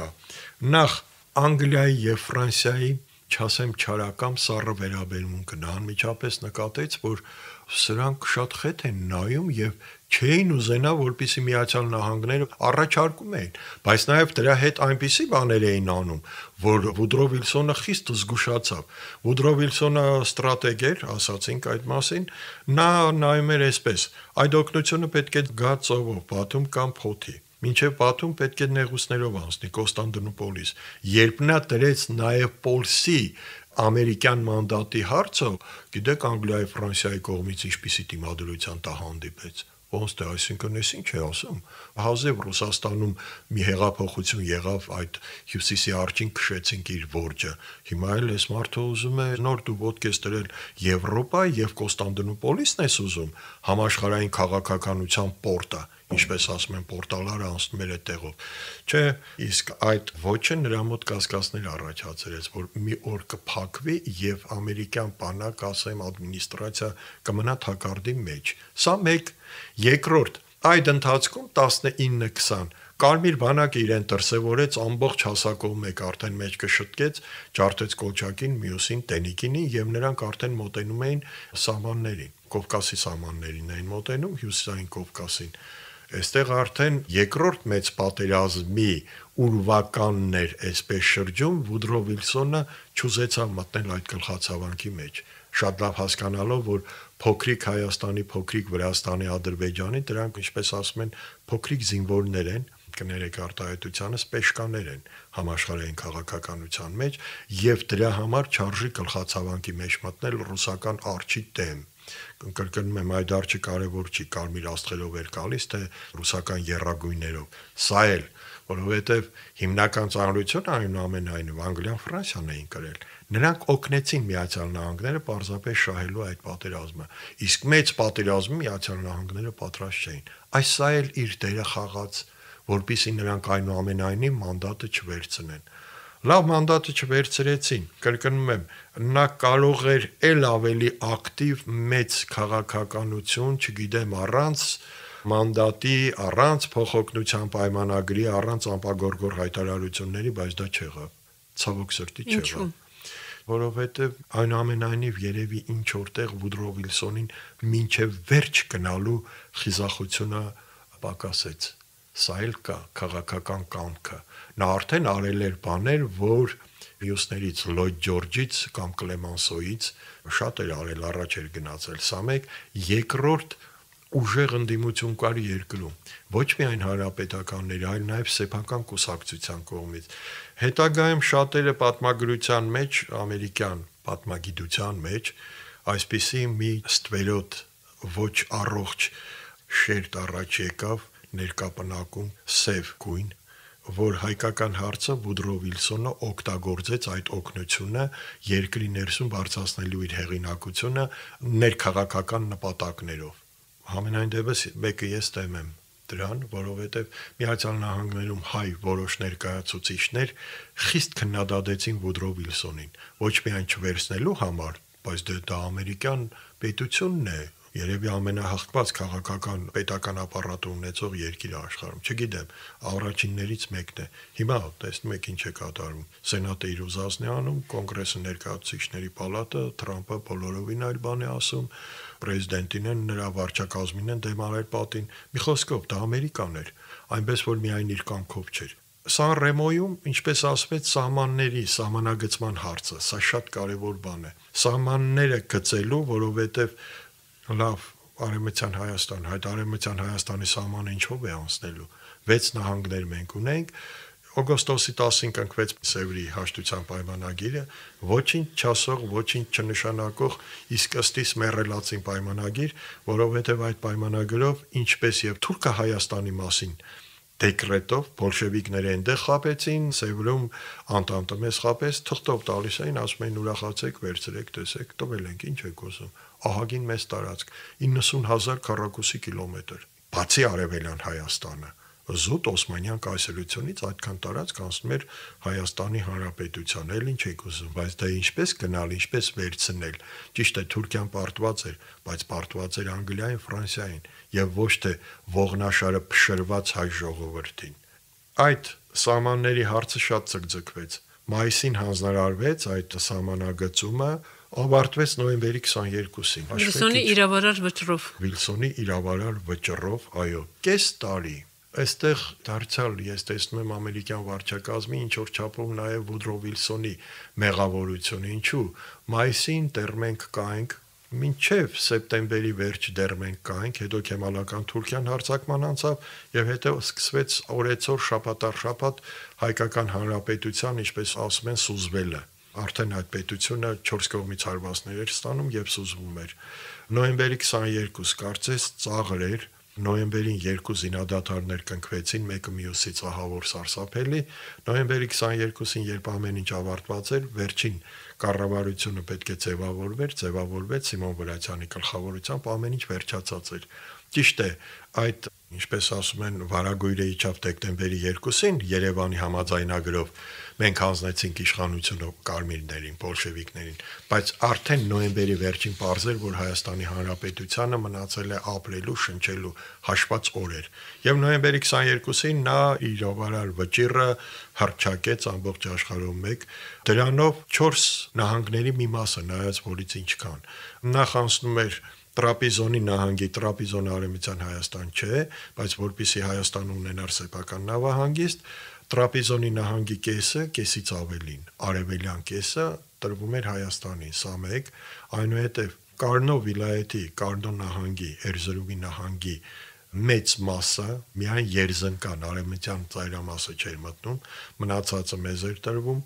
Նախ Անգլիայի եւ Ֆրանսիայի չասեմ ճարակամ սառը վերաբերմունքը նա անմիջապես նկատեց, որ սրանք շատ խեթ են նայում եւ չէին ուզենա, որpիսի միացյալ նահանգները առաջարկում էին, բայց նաեւ դրա հետ այնպիսի բաներ էին անում, որ Վուդրո Վիլսոնը խիստ զգուշացավ։ Վուդրո Վիլսոնը ստրատեգ էր, ասացինք այդ մասին, նա նայում էր այսպես. այդ օկնությունը պետք է գա ծովով, բաթում կամ փոթի։ Մինչև Բաթում պետք է նեղուցներով անցնի Կոստանդնուպոլիս։ Երբ նա դրեց նաև Պոլսի ամերիկյան մանդատի հարցը, գիտեք Անգլիայի Ֆրանսիայի կողմից ինչպիսի դիմադրության տա հանդիպեց։ Ոնց թե այսինքն ես ինչ է ասում, հազիվ Ռուսաստանում մի հեղափոխություն եղավ այդ հյուսիսի արջին քշեցինք իր որջը հիմա էլ այս մարդը ուզում է նոր դու ոդկ ես դրել Եվրոպա եւ Կոստանդնուպոլիսն ես ուզում համաշխարհային քաղաքականության պորտը ինչպես ասում են պորտալարը անցնում էր այդ տեղով չէ իսկ այդ ոչը նրա մոտ կասկածներ առաջացրեց որ մի օր կփակվի եւ ամերիկյան բանակ ասեմ ադմինիստրացիա կմնա թակարդի մեջ սա մեկ երկրորդ եկ, Այդ ընթացքում 19-20 Կարմիր բանակը իրեն դրսևորեց ամբողջ հասակով մեկ արդեն մեջքը շտկեց, ջարդեց կոճակին, մյուսին, տենիկինին եւ նրանք արդեն մոտենում էին սահմաններին, Կովկասի սահմաններին էին մոտենում, հյուսիսային Կովկասին։ Այստեղ արդեն երկրորդ մեծ պատերազմի ուրվականն էր այսպես շրջում Վուդրո Վիլսոնը ճուզեցավ մտնել այդ գլխացավանքի մեջ շատ լավ հասկանալով որ փոքրիկ Հայաստանի, փոքրիկ Վրաստանի, Ադրբեջանի, դրանք ինչպես ասում են, փոքրիկ զինվորներ են, կներեք արտահայտությանը սպեշկաներ են համաշխարհային քաղաքականության մեջ եւ դրա համար չարժի գլխացավանքի մեջ մտնել ռուսական արչի դեմ կրկնում եմ այդ արչը կարևոր չի կարմիր աստղերով էր գալիս թե ռուսական երրագույններով սա էլ որովհետև հիմնական ծանրությունը այնուամենայնիվ Անգլիան Ֆրանսիան էին կրել Նրանք օգնեցին Միացյալ Նահանգները պարզապես շահելու այդ պատերազմը։ Իսկ մեծ պատերազմի Միացյալ Նահանգները պատրաստ չէին։ Այս սա էլ իր դերը խաղաց, որpիսի նրանք այնուամենայնիվ մանդատը չվերցնեն։ Լավ մանդատը չվերցրեցին։ Կրկնում եմ, նա կարող էր ել ավելի ակտիվ մեծ քաղաքականություն, չգիտեմ, առանց մանդատի, առանց փոխօգնության պայմանագրի, առանց ամպագորգոր հայտարարությունների, բայց դա չեղավ ցավոք սրտի չեղավ։ Ինչու՞ որովհետև այնուամենայնիվ երևի ինչ որտեղ Վուդրո Վիլսոնին մինչև վերջ գնալու խիզախությունը պակասեց։ Սա էլ կա քաղաքական կամքը։ Նա արդեն արել էր բաներ, որ հյուսներից Լոյդ Ջորջից կամ Կլեմանսոից շատ էր արել, առաջ էր գնացել։ Սա մեկ, երկրորդ ուժեղ ընդդիմություն կար երկրում, ոչ միայն հանրապետականների, այլ նաև սեփական կուսակցության կողմից։ Հետագայում շատերը պատմագրության մեջ, ամերիկյան պատմագիտության մեջ այսպիսի մի ստվերոտ ոչ առողջ շերտ առաջ եկավ ներկապնակում սև գույն, որ հայկական հարցը Վուդրո Վիլսոնը օգտագործեց այդ օկնությունը երկրի ներսում բարձրացնելու իր հեղինակությունը ներքաղաքական նպատակներով։ Համենայն դեպս մեկը ես դեմ եմ դրան, որովհետև Միացյալ Նահանգներում հայ որոշ ներկայացուցիչներ խիստ քննադատեցին Վուդրո Վիլսոնին, ոչ միայն չվերցնելու համար, բայց դե դա ամերիկյան պետությունն է, երևի ամենահաղթված քաղաքական պետական ապարատը ունեցող երկիրը աշխարհում։ Չգիտեմ, առաջիններից մեկն է։ Հիմա տեսնում եք ինչ է կատարվում։ Սենատը իր ուզածն է անում, կոնգրեսը ներկայացուցիչների պալատը, Թրամփը բոլորովին այլ բան է ասում, պրեզիդենտին են, նրա վարչակազմին են դեմարել պատին։ Մի խոսքով դա Ամերիկան էր, այնպես որ միայն իր կամքով չէր։ Սան Ռեմոյում, ինչպես ասվեց, սահմանների սահմանագծման հարցը, սա շատ կարևոր բան է։ Սահմանները գծելու, որովհետև լավ Արեմտյան Հայաստան, հայտ Արեմտյան Հայաստանի սահմանը ինչով է անցնելու։ 6 նահանգներ մենք ունենք, օգոստոսի 10-ին կնքվեց Սևրի հաշտության պայմանագիրը, ոչինչ չասող, ոչինչ չնշանակող իսկ ըստիս մեռելացին պայմանագիր, որովհետև այդ պայմանագրով ինչպես եւ Թուրքա Հայաստանի մասին դեկրետով բոլշևիկները այնտեղ խապեցին, Սևրում անտամտը մեզ խապես թղթով տալիս էին, ասում էին ուրախացեք, վերցրեք, տեսեք, տվել ենք, ինչ եք ուզում։ Ահագին մեծ տարածք, 90000 քառակուսի կիլոմետր։ Բացի արևելյան Հայաստանը, զուտ Օսմանյան կայսրությունից այդքան տարածք անցնում էր Հայաստանի Հանրապետության, էլ ինչ եք ուզում, բայց դա ինչպես գնալ, ինչպես վերցնել։ Ճիշտ է, Թուրքիան պարտված էր, բայց պարտված էր Անգլիային, Ֆրանսիային եւ ոչ թե ողնաշարը փշրված հայ ժողովրդին։ Այդ սահմանների հարցը շատ ցկցկվեց։ Մայիսին հանձնարարվեց այդ սահմանագծումը ավարտվեց նոյեմբերի 22-ին։ Վիլսոնի իրավարար վճռով։ Վիլսոնի իրավարար վճռով, այո, կես տարի Այստեղ դարձյալ ես տեսնում եմ ամերիկյան վարչակազմի ինչ որ չափով նաև Վուդրո Վիլսոնի մեղավորությունը։ Ինչու մայիսին դեռ մենք կայենք, մինչև սեպտեմբերի վերջ դեռ մենք կայենք, հետո Քեմալական Թուրքիան հարձակման անցավ եւ հետո սկսվեց օրեցօր շաբաթար շաբաթ հայկական հանրապետության, ինչպես ասում են, սուզվելը արդեն այդ պետությունը 4 կողմից հարվածներ էր ստանում եւ սուզվում էր։ Նոյեմբերի 22-ից կարծես ծաղր էր Նոյեմբերին երկու զինադատարներ կնքվեցին մեկը մյուսից ահավոր սարսափելի։ Նոյեմբերի 22-ին, երբ ամեն ինչ ավարտված էր, վերջին կառավարությունը պետք է ձևավորվեր, ձևավորվեց Սիմոն Վրացյանի գլխավորությամբ, ամեն ինչ վերջացած էր։ Ճիշտ է, այդ ինչպես ասում են Վարագույրեի չափ դեկտեմբերի 2-ին Երևանի համաձայնագրով մենք հանձնեցինք իշխանությունը կարմիրներին, բոլշևիկներին, բայց արդեն նոյեմբերի վերջին բարձր որ Հայաստանի Հանրապետությունը մնացել է ապրելու, շնչելու հաշված օրեր։ Եվ նոյեմբերի 22-ին նա իր ավարար վճիրը հրճակեց ամբողջ աշխարհում մեկ, դրանով 4 նահանգների մի մասը, նայած որից ինչ կան։ Նախ անցնում էր Տրապիզոնի նահանգի Տրապիզոն արևմտյան Հայաստան չէ, բայց որpիսի Հայաստանը ունենար սեփական նավահանգիստ, Տրապիզոնի նահանգի կեսը, կեսից ավելին, արևելյան կեսը տրվում էր Հայաստանին, սա մեկ, այնուհետև Կարնո վիլայեթի, Կարնո նահանգի, Էրզրումի նահանգի մեծ մասը միայն երզնկան արևմտյան ծայրամասը չէր մտնում, մնացածը մեզ էր տրվում։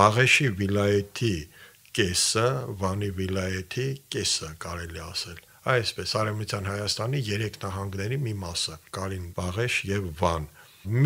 Բաղեշի վիլայեթի կեսը, Վանի վիլայեթի կեսը կարելի ասել այսպես Արևմտյան Հայաստանի 3 նահանգների մի մասը՝ Կարին, Բաղեշ եւ Վան։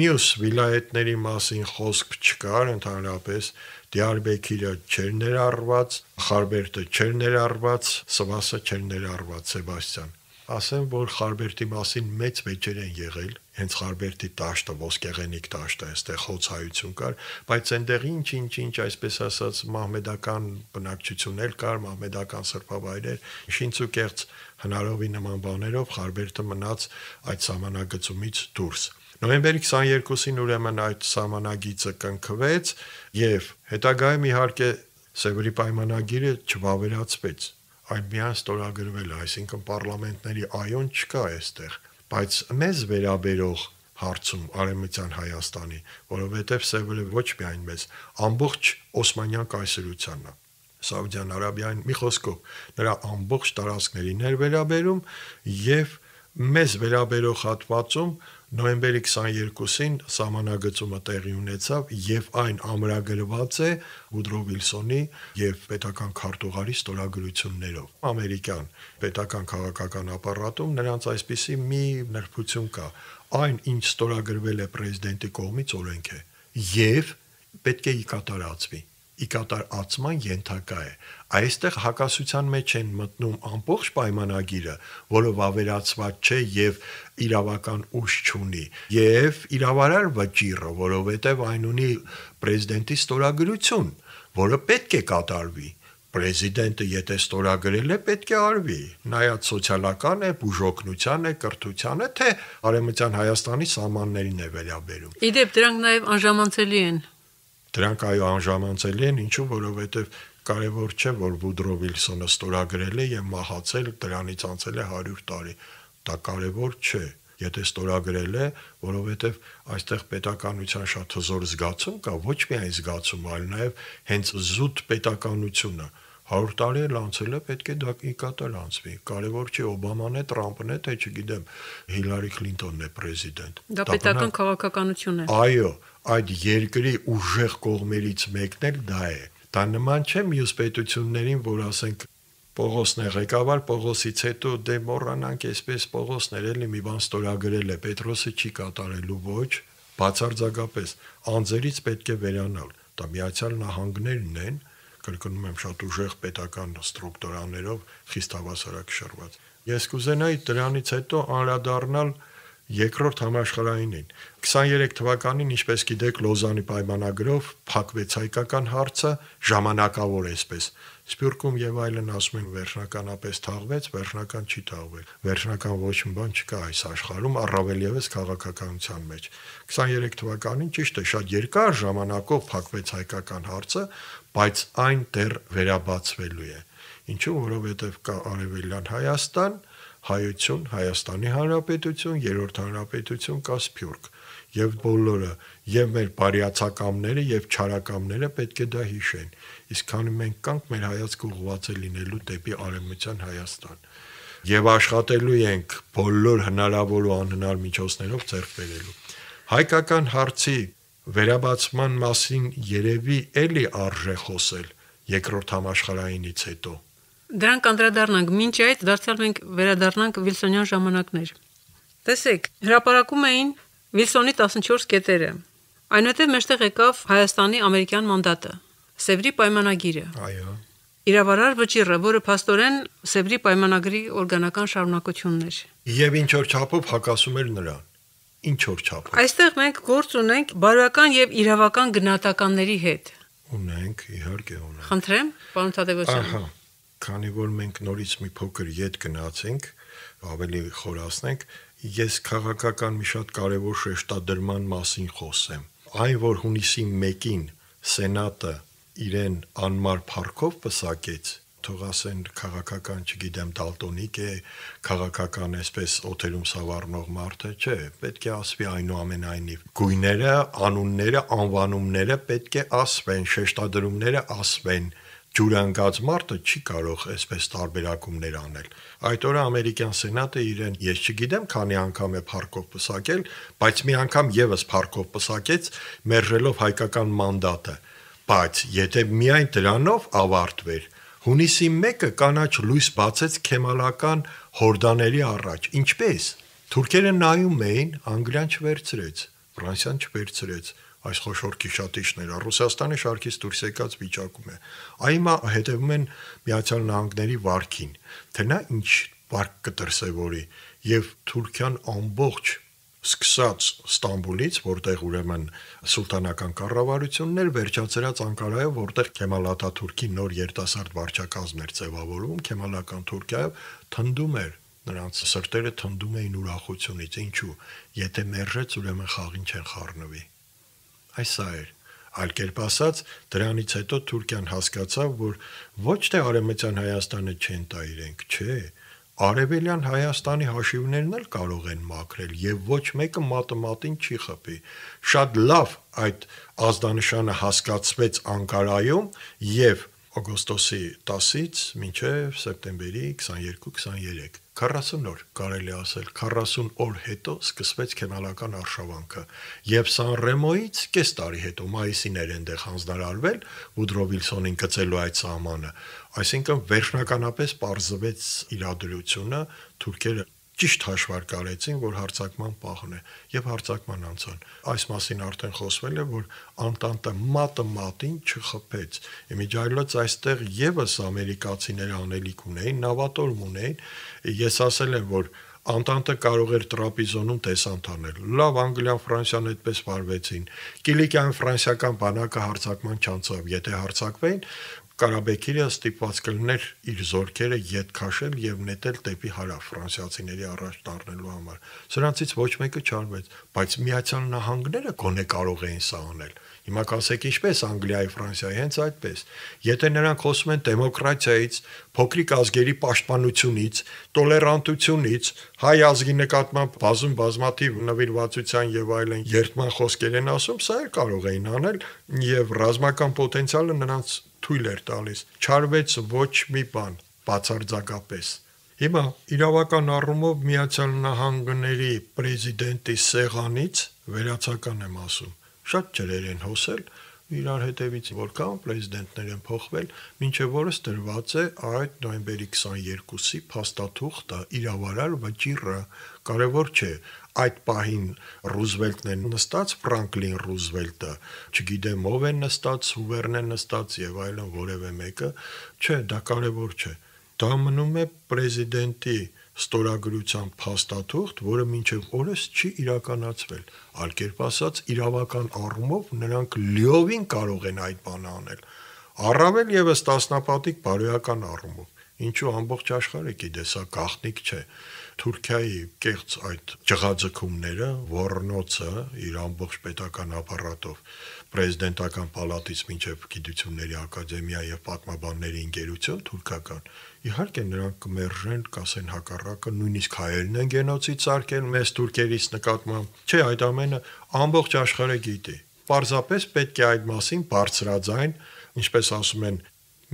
Մյուս վիլայետների մասին խոսք չկար, ընդհանրապես Դիարբեկիրը չեր ներառված, Խարբերտը չեր ներառված, Սվասը չեր ներառված, Սեբաստիան ասեմ, որ Խարբերտի մասին մեծ վեճեր են եղել, հենց Խարբերտի տաշտը, ոսկեղենիկ տաշտը, այստեղ հոցայություն կար, բայց այնտեղ ինչ-ինչ-ինչ, այսպես ասած, մահմեդական բնակչություններ կար, մահմեդական սրբավայրեր, շինցուկերց հնարովի նման բաներով Խարբերտը մնաց այդ համանագծումից դուրս։ Նոյեմբերի 22-ին ուրեմն այդ համանագիծը կնքվեց եւ հետագայում իհարկե Սևրի պայմանագիրը չվավերացվեց այն միայն ստորագրվել է, այսինքն parlamentների այոն չկա այստեղ, բայց մեզ վերաբերող հարցում արեմության Հայաստանի, որովհետև Սևրը ոչ միայն մեզ, ամբողջ Օսմանյան կայսրությանն է։ Սաուդյան Արաբիան մի խոսքով նրա ամբողջ տարածքներին էր վերաբերում եւ մեզ վերաբերող հատվածում Նոյեմբերի 22-ին համանագծումը տեղի ունեցավ եւ այն ամրագրված է Ուդրո Վիլսոնի եւ պետական քարտուղարի ստորագրություններով։ Ամերիկյան պետական քաղաքական ապարատում նրանց այսպիսի մի նրբություն կա. այն ինչ ստորագրվել է պրեզիդենտի կողմից օրենք է եւ պետք է կատարածվի իկատարացման ենթակա է։ Այստեղ հակասության մեջ են մտնում ամբողջ պայմանագիրը, որը վավերացված չէ եւ իրավական ուժ չունի, եւ իրավարար վճիռը, որովհետեւ այն ունի պրեզիդենտի ստորագրություն, որը պետք է կատարվի։ Պրեզիդենտը եթե ստորագրել է, պետք է արվի։ Նայած սոցիալական է, բուժօգնության է, կրթության է, թե արեմտյան Հայաստանի սահմաններին է վերաբերում։ Իդեպ դրանք նաև անժամանցելի են Դրանք այո անժամանցելի են, ինչու որովհետև կարևոր չէ, որ Վուդրո Վիլսոնը ստորագրել է եւ մահացել, դրանից անցել է 100 տարի։ Դա կարևոր չէ եթե ստորագրել է, որովհետև այստեղ պետականության շատ հզոր զգացում կա, ոչ միայն զգացում, այլ նաև հենց զուտ պետականությունը 100 տարի է լանցել է, պետք է դա իկատը լանցվի։ Կարևոր չէ Օբաման է, Տրամփն է, թե չգիտեմ, Հիլարի Քլինտոնն է պրեզիդենտ։ Դա պետական քաղաքականություն է։ Այո, այդ երկրի ուժեղ կողմերից մեկն էլ դա է։ Դա նման չէ մյուս պետություններին, որ ասենք Պողոսն է ղեկավար, Պողոսից հետո դե մոռանանք, այսպես Պողոսն էր էլի մի բան ստորագրել է, Պետրոսը չի կատարելու ոչ, բացարձակապես անձերից պետք է վերանալ։ Դա միացյալ նահանգներն են, կրկնում եմ շատ ուժեղ պետական ստրուկտուրաներով խիստ հավասարակշռված։ Ես կուզենայի դրանից հետո անդրադառնալ երկրորդ համաշխարհայինին 23 թվականին ինչպես գիտեք Լոզանի պայմանագրով փակվեց հայկական հարցը ժամանակավոր էսպես Սպյուրքում եւ այլն ասում են վերջնականապես թաղվեց վերջնական չի թաղվել վերջնական ոչ մի բան չկա այս աշխարհում առավել եւս քաղաքականության մեջ 23 թվականին ճիշտ է շատ երկար ժամանակով փակվեց հայկական հարցը բայց այն դեռ վերաբացվելու է ինչու որովհետև կա արևելյան Հայաստան հայություն, Հայաստանի Հանրապետություն, երրորդ հանրապետություն կա Սփյուռք։ Եվ բոլորը, եւ մեր բարիացակամները եւ ճարակամները պետք է դա հիշեն։ Իսկ քանի մենք կանք, մեր հայացքը ուղղված է լինելու դեպի արևմտյան Հայաստան։ Եվ աշխատելու ենք բոլոր հնարավոր ու անհնար միջոցներով ձեռք բերելու։ Հայկական հարցի վերաբացման մասին երևի էլի արժե խոսել երկրորդ համաշխարհայինից հետո Դրան կանդրադառնանք։ Մինչ այդ դարձյալ մենք վերադառնանք Վիլսոնյան ժամանակներ։ Տեսեք, հրապարակում էին Վիլսոնի 14 կետերը։ Այնուհետև մեջտեղ եկավ Հայաստանի ամերիկյան մանդատը, Սևրի պայմանագիրը։ Այո։ Իրավարար վճիռը, որը փաստորեն Սևրի պայմանագրի օրգանական շարունակությունն էր։ Եվ ինչ որ չափով հակասում էր նրան։ Ինչ որ չափով։ Այստեղ մենք գործ ունենք բարոյական եւ իրավական գնահատականների հետ։ Ունենք, իհարկե ունենք։ Խնդրեմ, պարոն Թադևոսյան։ Ահա Քանի որ մենք նորից մի փոքր յետ գնացենք, ավելի խորացնենք, ես քաղաքական մի շատ կարևոր շեշտադրման մասին խոսեմ։ Այն, որ հունիսի 1-ին Սենատը իրեն անմար փառքով պսակեց, թող ասեն քաղաքական, չգիտեմ, դալտոնիկ է, քաղաքական այսպես օթերում սավառնող մարդը չէ, պետք է ասվի այնուամենայնիվ։ Գույները, անունները, անվանումները պետք է ասվեն, շեշտադրումները ասվեն ջուրանկած մարդը չի կարող այսպես տարբերակումներ անել։ Այդ օրը ամերիկյան սենատը իրեն ես չգիտեմ քանի անգամ է փառկով պսակել, բայց մի անգամ եւս փառկով պսակեց մերժելով հայկական մանդատը։ Բայց եթե միայն դրանով ավարտվեր, հունիսի 1-ը կանաչ լույս բացեց քեմալական հորդաների առաջ։ Ինչպես Թուրքերը նայում էին, Անգլիան չվերցրեց, Ֆրանսիան չվերցրեց, այս խոշոր գիշատիչները Ռուսաստանի շարքից դուրս եկած վիճակում է։ Այմա հետևում են Միացյալ Նահանգների վարկին, թե նա ինչ վարկ կդրսևորի եւ Թուրքիան ամբողջ սկսած Ստամբուլից, որտեղ ուրեմն սուլտանական կառավարությունն էր վերջացրած Անկարայով, որտեղ Քեմալ Աթաթուրքի նոր երիտասարդ վարչակազմն էր ձևավորվում, Քեմալական Թուրքիայով թնդում էր նրանց սրտերը թնդում էին ուրախությունից ինչու եթե մերժեց ուրեմն խաղին չեն խառնվի Այս սա էր։ Այլ կերպ ասած, դրանից հետո Թուրքիան հասկացավ, որ ոչ թե արևմտյան Հայաստանը չեն տա իրենք, չէ, արևելյան Հայաստանի հաշիվներն էլ կարող են մաքրել եւ ոչ մեկը մատեմատին չի խփի։ Շատ լավ այդ ազդանշանը հասկացվեց Անկարայում եւ օգոստոսի 10-ից մինչև սեպտեմբերի 22-23 40 օր կարելի ասել 40 օր հետո սկսվեց քենալական արշավանքը եւ Սան Ռեմոից կես տարի հետո մայիսին էր այնտեղ հանձնարարվել Ուդրո Վիլսոնին գծելու այդ սահմանը այսինքն վերջնականապես պարզվեց իրադրությունը թուրքերը ճիշտ հաշվարկարեցին, որ հարցակման պահն է եւ հարցակման անցան։ Այս մասին արդեն խոսվել է, որ Անտանտը մատը մատին չխփեց։ Իմիջայլոց այստեղ եւս ամերիկացիները անելիք ունեին, նավատորմ ունեին։ Ես ասել եմ, որ Անտանտը կարող էր տրապիզոնում տեսանտ անել։ Լավ Անգլիան Ֆրանսիան այդպես վարվեցին։ Կիլիկիան ֆրանսիական բանակը հարցակման չանցավ, եթե հարցակվեին, Կարաբեկիրը ստիպված կլներ իր զորքերը յետ քաշել եւ նետել դեպի հարավ ֆրանսիացիների առաջ դառնելու համար։ Սրանցից ոչ մեկը չարվեց, բայց Միացյալ Նահանգները գոնե կարող էին սա անել։ Հիմա կասեք ինչպես Անգլիայի, Ֆրանսիայի, հենց այդպես։ Եթե նրանք խոսում են դեմոկրատիայից, փոքրիկ ազգերի պաշտպանությունից, տոլերանտությունից, հայ ազգի նկատմամբ բազում բազմաթիվ նվիրվածության եւ այլն երթման խոսքեր են ասում, սա էլ կարող էին անել եւ ռազմական պոտենցիալը նրանց թույլ էր տալիս, չարվեց ոչ մի բան բացարձակապես։ Հիմա իրավական առումով Միացյալ Նահանգների պրեզիդենտի սեղանից վերացական եմ ասում։ Շատ ջրեր են հոսել, իրար հետևից որքան պրեզիդենտներ են փոխվել, մինչև որս դրված է այդ նոյեմբերի 22-ի փաստաթուղթը իրավարար վճիռը, կարևոր չէ այդ պահին Ռուզվելտն է նստած, Ֆրանկլին Ռուզվելտը, չգիտեմ ով է նստած, Հուվերն է նստած եւ այլն որևէ մեկը, չէ, դա կարեւոր չէ։ Դա մնում է պրեզիդենտի ստորագրության փաստաթուղթ, որը մինչև օրս չի իրականացվել։ Ալկերպ ասած, իրավական առումով նրանք լիովին կարող են այդ բանը անել։ Առավել եւս տասնապատիկ բարոյական առումով։ Ինչու ամբողջ աշխարհը գիտե, սա գաղտնիք չէ։ Թուրքիայի կեղծ այդ ջղաձգումները, Վորնոցը իր ամբողջ պետական ապարատով պրեզիդենտական պալատից մինչև գիտությունների ակադեմիա եւ պատմաբանների ընկերություն թուրքական իհարկե նրանք կմերժեն, կասեն հակառակը, նույնիսկ հայերն են գենոցիդ սարքել մեզ թուրքերից նկատմամբ։ Չէ, այդ ամենը ամբողջ աշխարհը գիտի։ Պարզապես պետք է այդ մասին բարձրաձայն, ինչպես ասում են,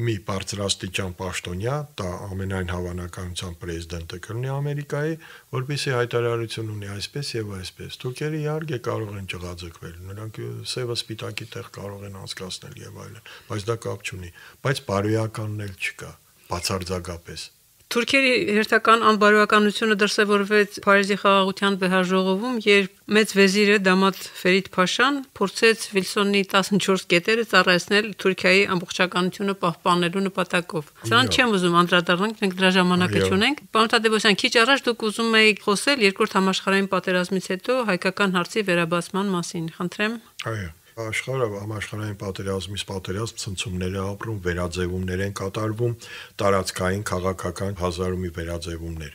մի բարձրաստիճան պաշտոնյա, դա ամենայն հավանականությամբ պրեզիդենտը կլինի Ամերիկայի, որբիսի հայտարարություն ունի այսպես եւ այսպես։ Թուրքերը իհարկե կարող են ճղաձգվել, նրանք սևը սպիտակի տեղ կարող են անցկացնել եւ այլն, բայց դա կապ չունի, բայց բարոյականն էլ չկա բացարձակապես։ Թուրքերի հերթական անբարոյականությունը դրսևորվեց Փարիզի խաղաղության վեհաժողովում, երբ մեծ վեզիրը Դամատ Ֆերիդ Փաշան փորձեց Վիլսոնի 14 կետերը ծառայեցնել Թուրքիայի ամբողջականությունը պահպանելու նպատակով։ Սրան չեմ ուզում անդրադառնանք, մենք դրա ժամանակը չունենք։ Պարոն Տադեբոսյան, քիչ առաջ դուք ուզում էիք խոսել երկրորդ համաշխարհային պատերազմից հետո հայկական հարցի վերաբացման մասին։ Խնդրեմ։ Այո։ Աշխարհը համաշխարհային պատերազմից պատերազմ ցնցումներ է ապրում, վերաձևումներ են կատարվում, տարածքային, քաղաքական հազարումի վերաձևումներ։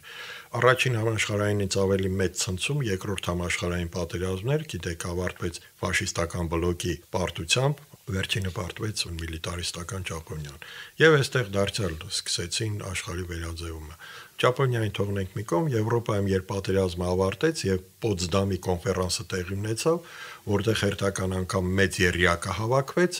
Առաջին համաշխարհայինից ավելի մեծ ցնցում, երկրորդ համաշխարհային պատերազմներ, գիտեք, ավարտվեց ֆաշիստական բլոկի պարտությամբ, վերջինը պարտվեց միլիտարիստական ճապոնիան։ Եվ այստեղ դարձյալ սկսեցին աշխարհի վերաձևումը։ Ճապոնիային թողնենք մի կողմ, Եվրոպայում երբ պատերազմը ավարտեց եւ Պոտսդամի կոնֆերանսը տեղի ունեցավ, որտեղ հերթական անգամ մեծ երիակը հավաքվեց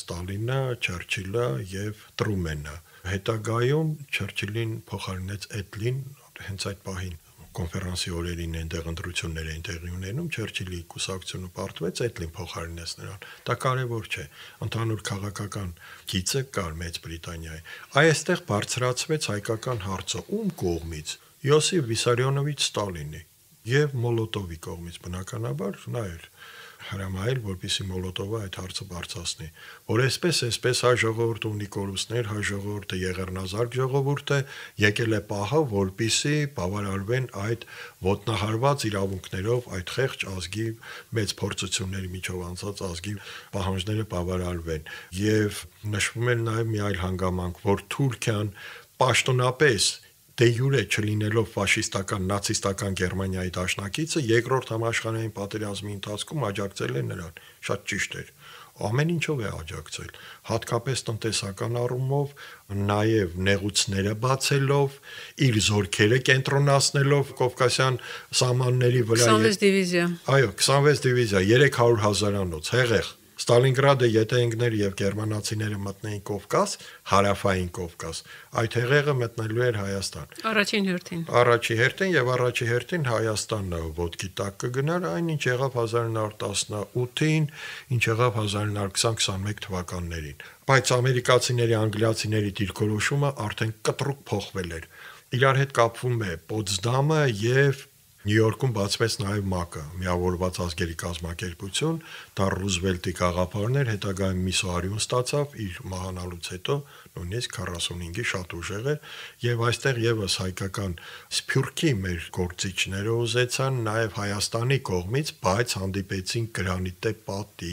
Ստալինը, Չարչիլը եւ Տրումենը։ Հետագայում Չարչիլին փոխարինեց Էդլին հենց այդ պահին կոնֆերանսի օրերին այնտեղ ընտրություններ էին տեղի ունենում, Չերչիլի կուսակցությունը պարտվեց Էդլին փոխարինեց նրան։ Դա կարևոր չէ։ Ընդհանուր քաղաքական գիծը կար Մեծ Բրիտանիայի։ Այստեղ բարձրացվեց հայկական հարցը ում կողմից։ Յոսիֆ Վիսարիոնովիչ Ստալինի եւ Մոլոտովի կողմից բնականաբար նայել հրամայել, որպիսի Մոլոտովը այդ հարցը բարձրացնի, որ այսպես այսպես հայ ժողովուրդը ունի կորուստներ, հայ ժողովուրդը եղեռնազարդ ժողովուրդ է, եկել է պահը, որպիսի բավարարվեն այդ ոտնահարված իրավունքներով այդ խեղճ ազգի մեծ փորձությունների միջով անցած ազգի պահանջները բավարարվեն։ Եվ նշվում է նաև մի այլ հանգամանք, որ Թուրքիան պաշտոնապես դե յուրե չլինելով ֆաշիստական նացիստական Գերմանիայի դաշնակիցը երկրորդ համաշխարհային պատերազմի ընթացքում աջակցել է նրան շատ ճիշտ էր ամեն ինչով է աջակցել հատկապես տնտեսական առումով նաև նեղուցները բացելով իր զորքերը կենտրոնացնելով կովկասյան սահմանների վրա 26 դիվիզիա այո 26 դիվիզիա 300 հազարանոց հեղեղ Ստալինգրադը եթե ընկներ եւ գերմանացիները մտնեին Կովկաս, հարավային Կովկաս, այդ հեղեղը մտնելու էր Հայաստան։ Առաջին հերթին։ Առաջի հերթին եւ առաջի հերթին Հայաստանը ոդկի տակ կգնար, այն ինչ եղավ 1918-ին, ինչ եղավ 1920-21 թվականներին։ Բայց ամերիկացիների, անգլիացիների դիրքորոշումը արդեն կտրուկ փոխվել էր։ Իրար հետ կապվում է Պոտսդամը եւ Նյու Յորքում բացվեց նաև ՄԱԿ-ը, միավորված ազգերի կազմակերպություն, դա Ռուզվելտի գաղափարն էր, հետագայում Միսոարյուն ստացավ իր մահանալուց հետո, նույնիսկ 45-ի շատ ուժեղ էր, եւ այստեղ եւս հայկական սփյուռքի մեր գործիչները ուզեցան նաև Հայաստանի կողմից, բայց հանդիպեցին գրանիտե պատի։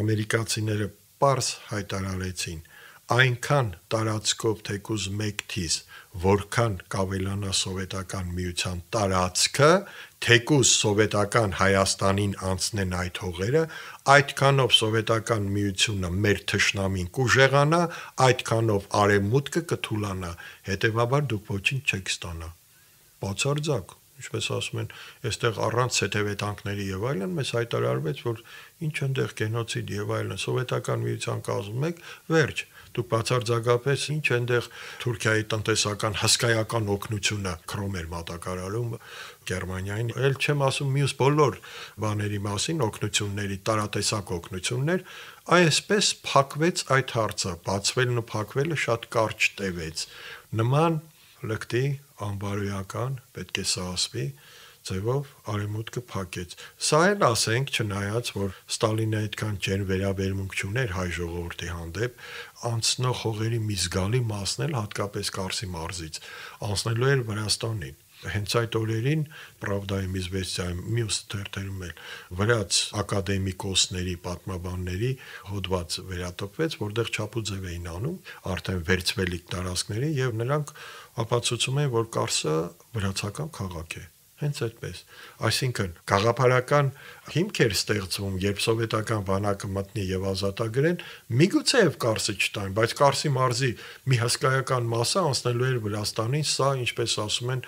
Ամերիկացիները պարս հայտարարեցին այնքան տարածքով թեկուզ մեկ թիզ, որքան կավելանա սովետական միության տարածքը, թեկուզ սովետական Հայաստանին անցնեն այդ հողերը, այդքանով սովետական միությունը մեր թշնամին կուժեղանա, այդքանով արևմուտքը կթուլանա, հետևաբար դուք ոչինչ չեք ստանա։ Բացարձակ ինչպես ասում են, այստեղ առանց հետևետանքների եւ այլն մեզ հայտարարվեց, որ ինչ ընդեղ գենոցիդ եւ այլն սովետական միության կազմում եք, վերջ դուք բացարձակապես ինչ այնտեղ Թուրքիայի տնտեսական հսկայական օգնությունը քրոմ էր մատակարարում Գերմանիային, ել չեմ ասում մյուս բոլոր բաների մասին, օգնությունների, տարատեսակ օգնություններ, այսպես փակվեց այդ հարցը, բացվելն ու փակվելը շատ կարճ տևեց։ Նման լկտի անբարոյական, պետք է սա ասվի, ձևով արևմուտքը փակեց։ Սա էլ ասենք, չնայած որ Ստալինը այդքան ջեր վերաբերմունք չուներ հայ ժողովրդի հանդեպ, անցնող հողերի մի զգալի մասն էլ հատկապես Կարսի մարզից անցնելու էր Վրաստանին հենց այդ օրերին Pravda-ի միզվեսիայում մյուս թերթերում էլ վրաց ակադեմիկոսների, պատմաբանների հոդված վերատպվեց, որտեղ չափուձև էին անում արդեն վերցվելիք տարածքների եւ նրանք ապացուցում են, որ Կարսը վրացական քաղաք է։ Հենց այդպես։ Այսինքն, գաղափարական հիմքեր ստեղծվում, երբ սովետական բանակը մտնի եւ ազատագրեն, միգուցե եւ Կարսը չտան, բայց Կարսի մարզի մի հսկայական մասը անցնելու էր Վրաստանին, սա ինչպես ասում են,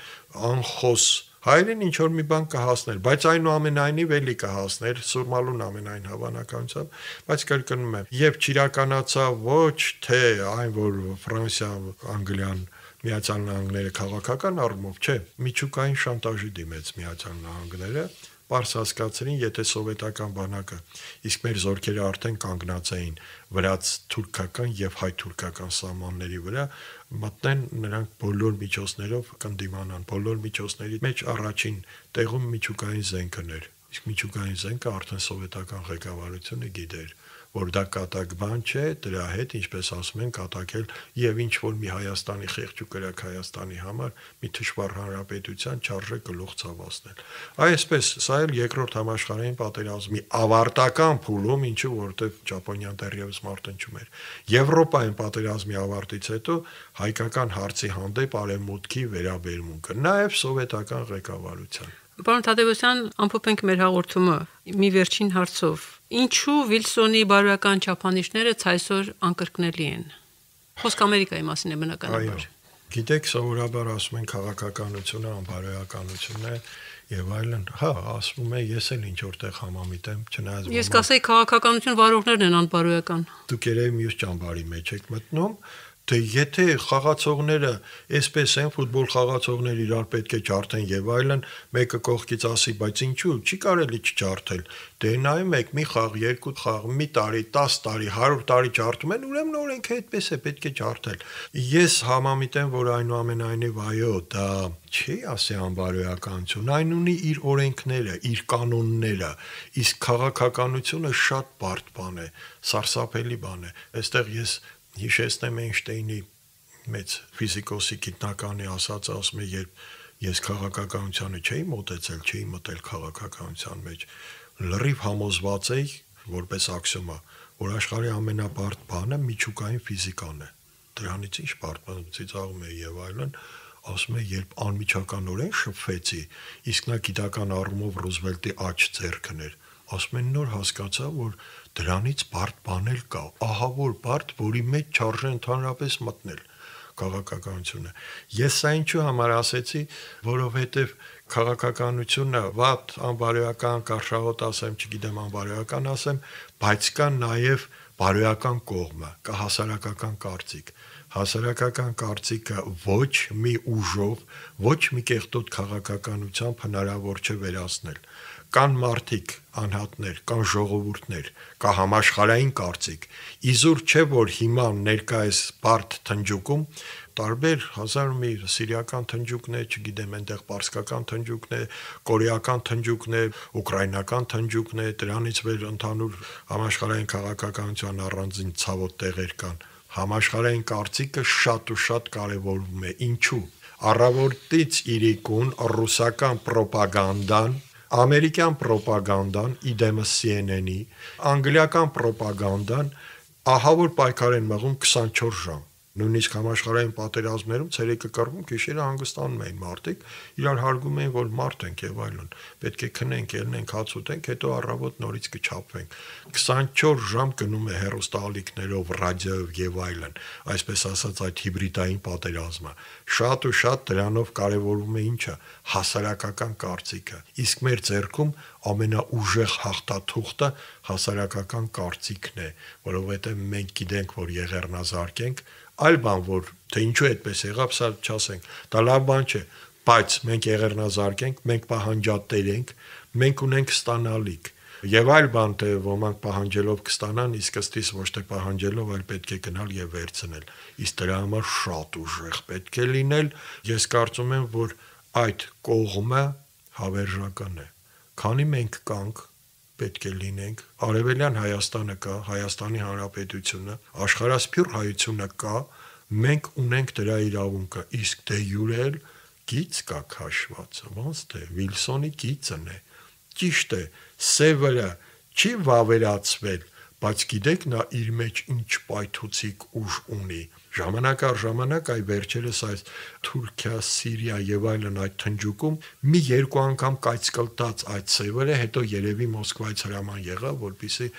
անխոս հայերեն ինչ որ մի բան կհասներ, բայց այնուամենայնիվ էլի կհասներ Սուրմալուն ամենայն հավանականությամբ, բայց կրկնում եմ, եւ չիրականացա ոչ թե այն որ Ֆրանսիա, Անգլիան Միացյալ Նահանգները քաղաքական առումով չէ, միջուկային շանտաժի դիմեց Միացյալ Նահանգները, պարս հասկացրին, եթե սովետական բանակը, իսկ մեր զորքերը արդեն կանգնած էին վրաց թուրքական եւ հայ-թուրքական սահմանների վրա, մտնեն նրանք բոլոր միջոցներով կնդիմանան, բոլոր միջոցների մեջ առաջին տեղում միջուկային զենքն էր։ Իսկ միջուկային զենքը արդեն սովետական ղեկավարությունը գիտեր որ դա կատակ բան չէ, դրա հետ ինչպես ասում են կատակել եւ ինչ որ մի Հայաստանի խեղճ ու կրակ Հայաստանի համար մի թշվառ հանրապետության չարժե գլուխ ցավացնել։ Այսպես սա էլ երկրորդ համաշխարհային պատերազմի ավարտական փուլում ինչու որտեղ Ճապոնիան դեռևս մարտնչում էր։ Եվրոպայում պատերազմի ավարտից հետո հայկական հարցի հանդեպ արևմուտքի վերաբերմունքը, նաև սովետական ղեկավարության։ Պարոն Թադևոսյան, ամփոփենք մեր հաղորդումը մի վերջին հարցով։ Ինչու Վիլսոնի բարոյական չափանիշները ցայսօր անկրկնելի են։ Խոսք Ամերիկայի մասին է բնականաբար։ Գիտեք, սովորաբար ասում են քաղաքականությունը անբարոյականությունն է եւ այլն։ Հա, ասում է, ես էլ ինչ որտեղ համամիտ եմ, չնայած Ես կասեի քաղաքականություն վարողներն են անբարոյական։ Դուք երեւի մյուս ճամբարի մեջ եք մտնում, Դե եթե խաղացողները այսպես են ֆուտբոլ խաղացողներ իրար պետք է ջարդեն եւ այլն, մեկը կողքից ասի, բայց ինչու չի կարելի չջարդել։ Դե նայում եք մի խաղ, երկու խաղ, մի տարի, 10 տարի, 100 տարի ջարդում են, ուրեմն օրենքը այդպես է պետք է ջարդել։ Ես համամիտեմ, որ այնուամենայնիվ այո, դա չի ասի անբարոյականություն, այն ունի իր օրենքները, իր կանոնները, իսկ քաղաքականությունը շատ բարդ բան է, սարսափելի բան է։ Այստեղ ես հիշեցնեմ Էյնշտեյնի մեծ ֆիզիկոսի գիտնականի ասած, ասում է, երբ ես քաղաքականությանը չէի մտածել, չէի մտել քաղաքականության մեջ, լրիվ համոզված էի, որպես акսիոմա, որ աշխարհի ամենաբարդ բանը միջուկային ֆիզիկան է։ Դրանից ինչ բարձրացից աղում է եւ այլն, ասում է, երբ անմիջականորեն շփվեցի, իսկ նա գիտական առումով Ռուզվելտի աչ ձեռքն էր, ասում են նոր հասկացա, որ Դրանից բարդ բան էլ կա, ահավոր բարդ, որի մեջ չարժե ընդհանրապես մտնել քաղաքականությունը։ Ես սա ինչու համար ասեցի, որովհետև քաղաքականությունը վատ անբարոյական կարշավոտ ասեմ, չգիտեմ անբարոյական ասեմ, բայց կա նաև բարոյական կողմը, կա հասարակական կարծիք։ Հասարակական կարծիքը ոչ մի ուժով, ոչ մի կեղտոտ քաղաքականությամբ հնարավոր չէ վերացնել կան մարդիկ անհատներ, կան ժողովուրդներ, կա համաշխարհային կարծիք։ Իզուր չէ որ հիմա ներկա այս բարդ թնջուկում տարբեր հազար մի սիրիական թնջուկն է, չգիտեմ, այնտեղ պարսկական թնջուկն է, կորեական թնջուկն է, ուկրաինական թնջուկն է, դրանից վեր ընդհանուր համաշխարհային քաղաքականության առանձին ցավոտ տեղեր կան։ Համաշխարհային կարծիքը շատ ու շատ կարևորվում է։ Ինչու՞։ Առավոտից իրիկուն ռուսական ռոպագանդան ամերիկյան ռոպագանդան, իդեմս CNN-ի, անգլիական ռոպագանդան ահա որ պայքար են մղում 24 ժամ նույնիսկ համաշխարհային պատերազմներում ցերեկը կռվում, գիշերը հանգստանում էին մարդիկ, իրար հարգում էին, որ մարդ ենք եւ այլն։ Պետք է քնենք, ելնենք, հաց ուտենք, հետո առավոտ նորից կչափվենք։ 24 ժամ գնում է հերոստալիկներով, ռադիոյով եւ այլն, այսպես ասած այդ հիբրիդային պատերազմը։ Շատ ու շատ դրանով կարևորվում է ինչը՝ հասարակական կարծիքը։ Իսկ մեր ձեռքում ամենաուժեղ հաղթաթուղթը հասարակական կարծիքն է, որովհետեւ մենք գիտենք, որ եղեռնազարկ ենք, Այլ բան որ թե ինչու այդպես եղավ, սա չասենք։ Դա լավ բան չէ, բայց մենք եղերնազարկ ենք, մենք պահանջատեր ենք, մենք ունենք ստանալիք։ Եվ այլ բան թե ոմանք պահանջելով կստանան, իսկ ըստիս ոչ թե պահանջելով, այլ պետք է գնալ եւ վերցնել։ Իսկ դրա համար շատ ուժեղ պետք է լինել։ Ես կարծում եմ, որ այդ կողմը հավերժական է։ Քանի մենք կանք պետք է լինենք։ Արևելյան Հայաստանը կա, Հայաստանի Հանրապետությունը, աշխարհասփյուր հայությունը կա, մենք ունենք դրա իրավունքը, իսկ դե յուրել գից կա քաշված, ոնց թե Վիլսոնի գիծն է։ Ճիշտ է, սևը չի վավերացվել Բայց գիտեք նա իր մեջ ինչ պայթուցիկ ուժ ունի։ Ժամանակ առ ժամանակ այ վերջերս այս Թուրքիա, Սիրիա եւ այլն այդ թնջուկում մի երկու անգամ կայծկլտած այդ սևերը, հետո երևի Մոսկվայից հրաման եղավ, որpիսի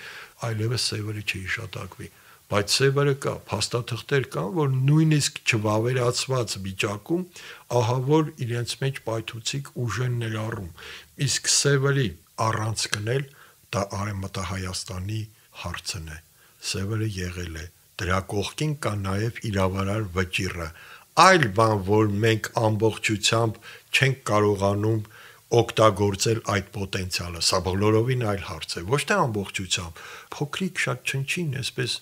այլևս սևերը չհիշատակվի։ Բայց սևերը կա, փաստաթղթեր կան, որ նույնիսկ չվավերացված վիճակում ահա որ իրենց մեջ պայթուցիկ ուժ են ներառում։ Իսկ սևերի առանց կնել դա արեմտա Հայաստանի հարցն է։ Սևերը եղել է։ Դրա կողքին կա նաև իրավարար վճիռը։ Այլ բան, որ մենք ամբողջությամբ չենք կարողանում օգտագործել այդ պոտենցիալը։ Սա բոլորովին այլ հարց է, ոչ թե ամբողջությամբ։ Փոքրիկ շատ չնչին, այսպես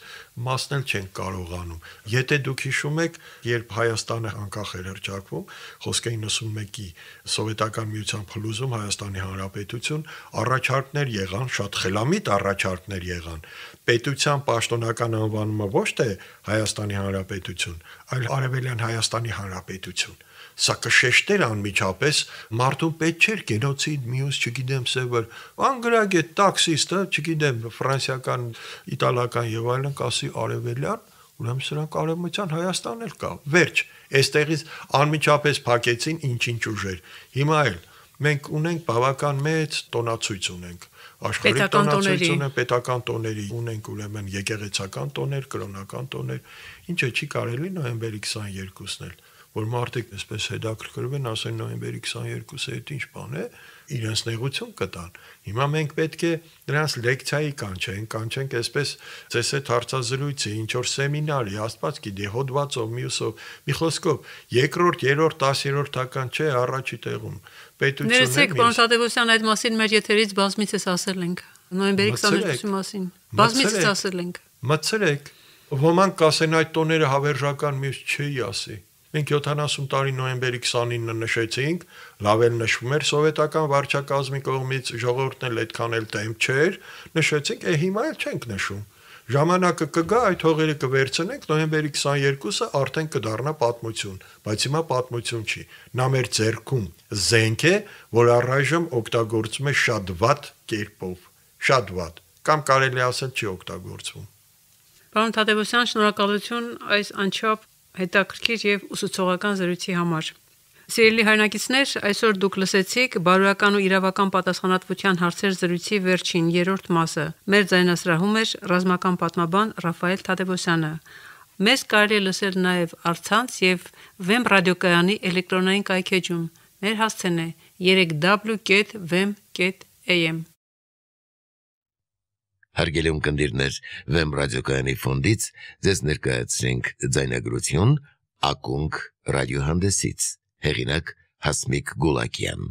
մասնել չեն կարողանում։ Եթե դուք հիշում եք, երբ Հայաստանը անկախ էր հրճակվում, խոսքը 91-ի սովետական միության փլուզում Հայաստանի Հանրապետություն առաջարկներ եղան, շատ խելամիտ առաջարկներ եղան։ Պետության պաշտոնական անվանումը ոչ թե Հայաստանի Հանրապետություն, այլ Արևելյան Հայաստանի Հանրապետություն սա կշեշտեր անմիջապես մարդուն պետք չէր գենոցիդ մյուս չգիտեմ սա որ անգրագե տաքսիստը չգիտեմ ֆրանսիական իտալական եւ այլն կասի արևելյան ուրեմն սրանք արևմտյան Հայաստանն էլ կա վերջ այստեղից անմիջապես փակեցին ինչ-ինչ ուժեր հիմա էլ մենք ունենք բավական մեծ տոնացույց ունենք աշխարհի տոնացությունը պետական տոների ունենք ուրեմն եկեղեցական տոներ, կրոնական տոներ, ինչը չի կարելի նոյեմբերի 22-ն էլ որ մարդիկ այսպես հետաքրքրվեն, ասեն նոյեմբերի 22-ը այդ ինչ բան է, իրենց նեղություն կտան։ Հիմա մենք պետք է նրանց լեկցիայի կանչենք, կանչենք այսպես ցես այդ հարցազրույցի, ինչ որ սեմինարի, աստված գիտի, հոդվածով, մյուսով, մի խոսքով, երկրորդ, երրորդ, 10-րդական չէ, առաջի տեղում։ Պետությունը Ներեցեք, պարոն Տադևոսյան, այդ մասին մեր եթերից բազմիցս ասել ենք։ Նոյեմբերի 22-ի մասին։ Բազմիցս ասել ենք։ Մտցրեք, ոմանք կասեն այդ տոները հավերժական մյուս չի ասի։ Մենք 70 տարի նոյեմբերի 29-ը նշեցինք, լավ էլ նշվում էր սովետական վարչակազմի կողմից, ժողովուրդն էլ այդքան էլ դեմ չէր, նշեցինք, է հիմա էլ չենք նշում։ Ժամանակը կգա, այդ հողերը կվերցնենք, նոյեմբերի 22-ը արդեն կդառնա պատմություն, բայց հիմա պատմություն չի։ Նա մեր ձեռքում զենք է, որ առայժմ օգտագործում է շատ վատ կերպով, շատ վատ, կամ կարելի ասել չի օգտագործվում։ Պարոն Թադևոսյան, շնորհակալություն այս անչափ հետաքրքիր եւ ուսուցողական զրույցի համար։ Սիրելի հայրենակիցներ, այսօր դուք լսեցիք բարոյական ու իրավական պատասխանատվության հարցեր զրույցի վերջին երրորդ մասը։ Մեր ձայնասրահում էր ռազմական պատմաբան Ռաֆայել Թադևոսյանը։ Մեզ կարելի լսել նաև Արցանց եւ Վեմ ռադիոկայանի էլեկտրոնային կայքեջում։ Մեր հասցեն է 3w.vem.am Հարգելի ունկնդիրներ, Վեմ ռադիոկայանի ֆոնդից ձեզ ներկայացրենք ձայնագրություն «Ակունք» ռադիոհանդեսից։ Հեղինակ Հասմիկ Գուլակյան։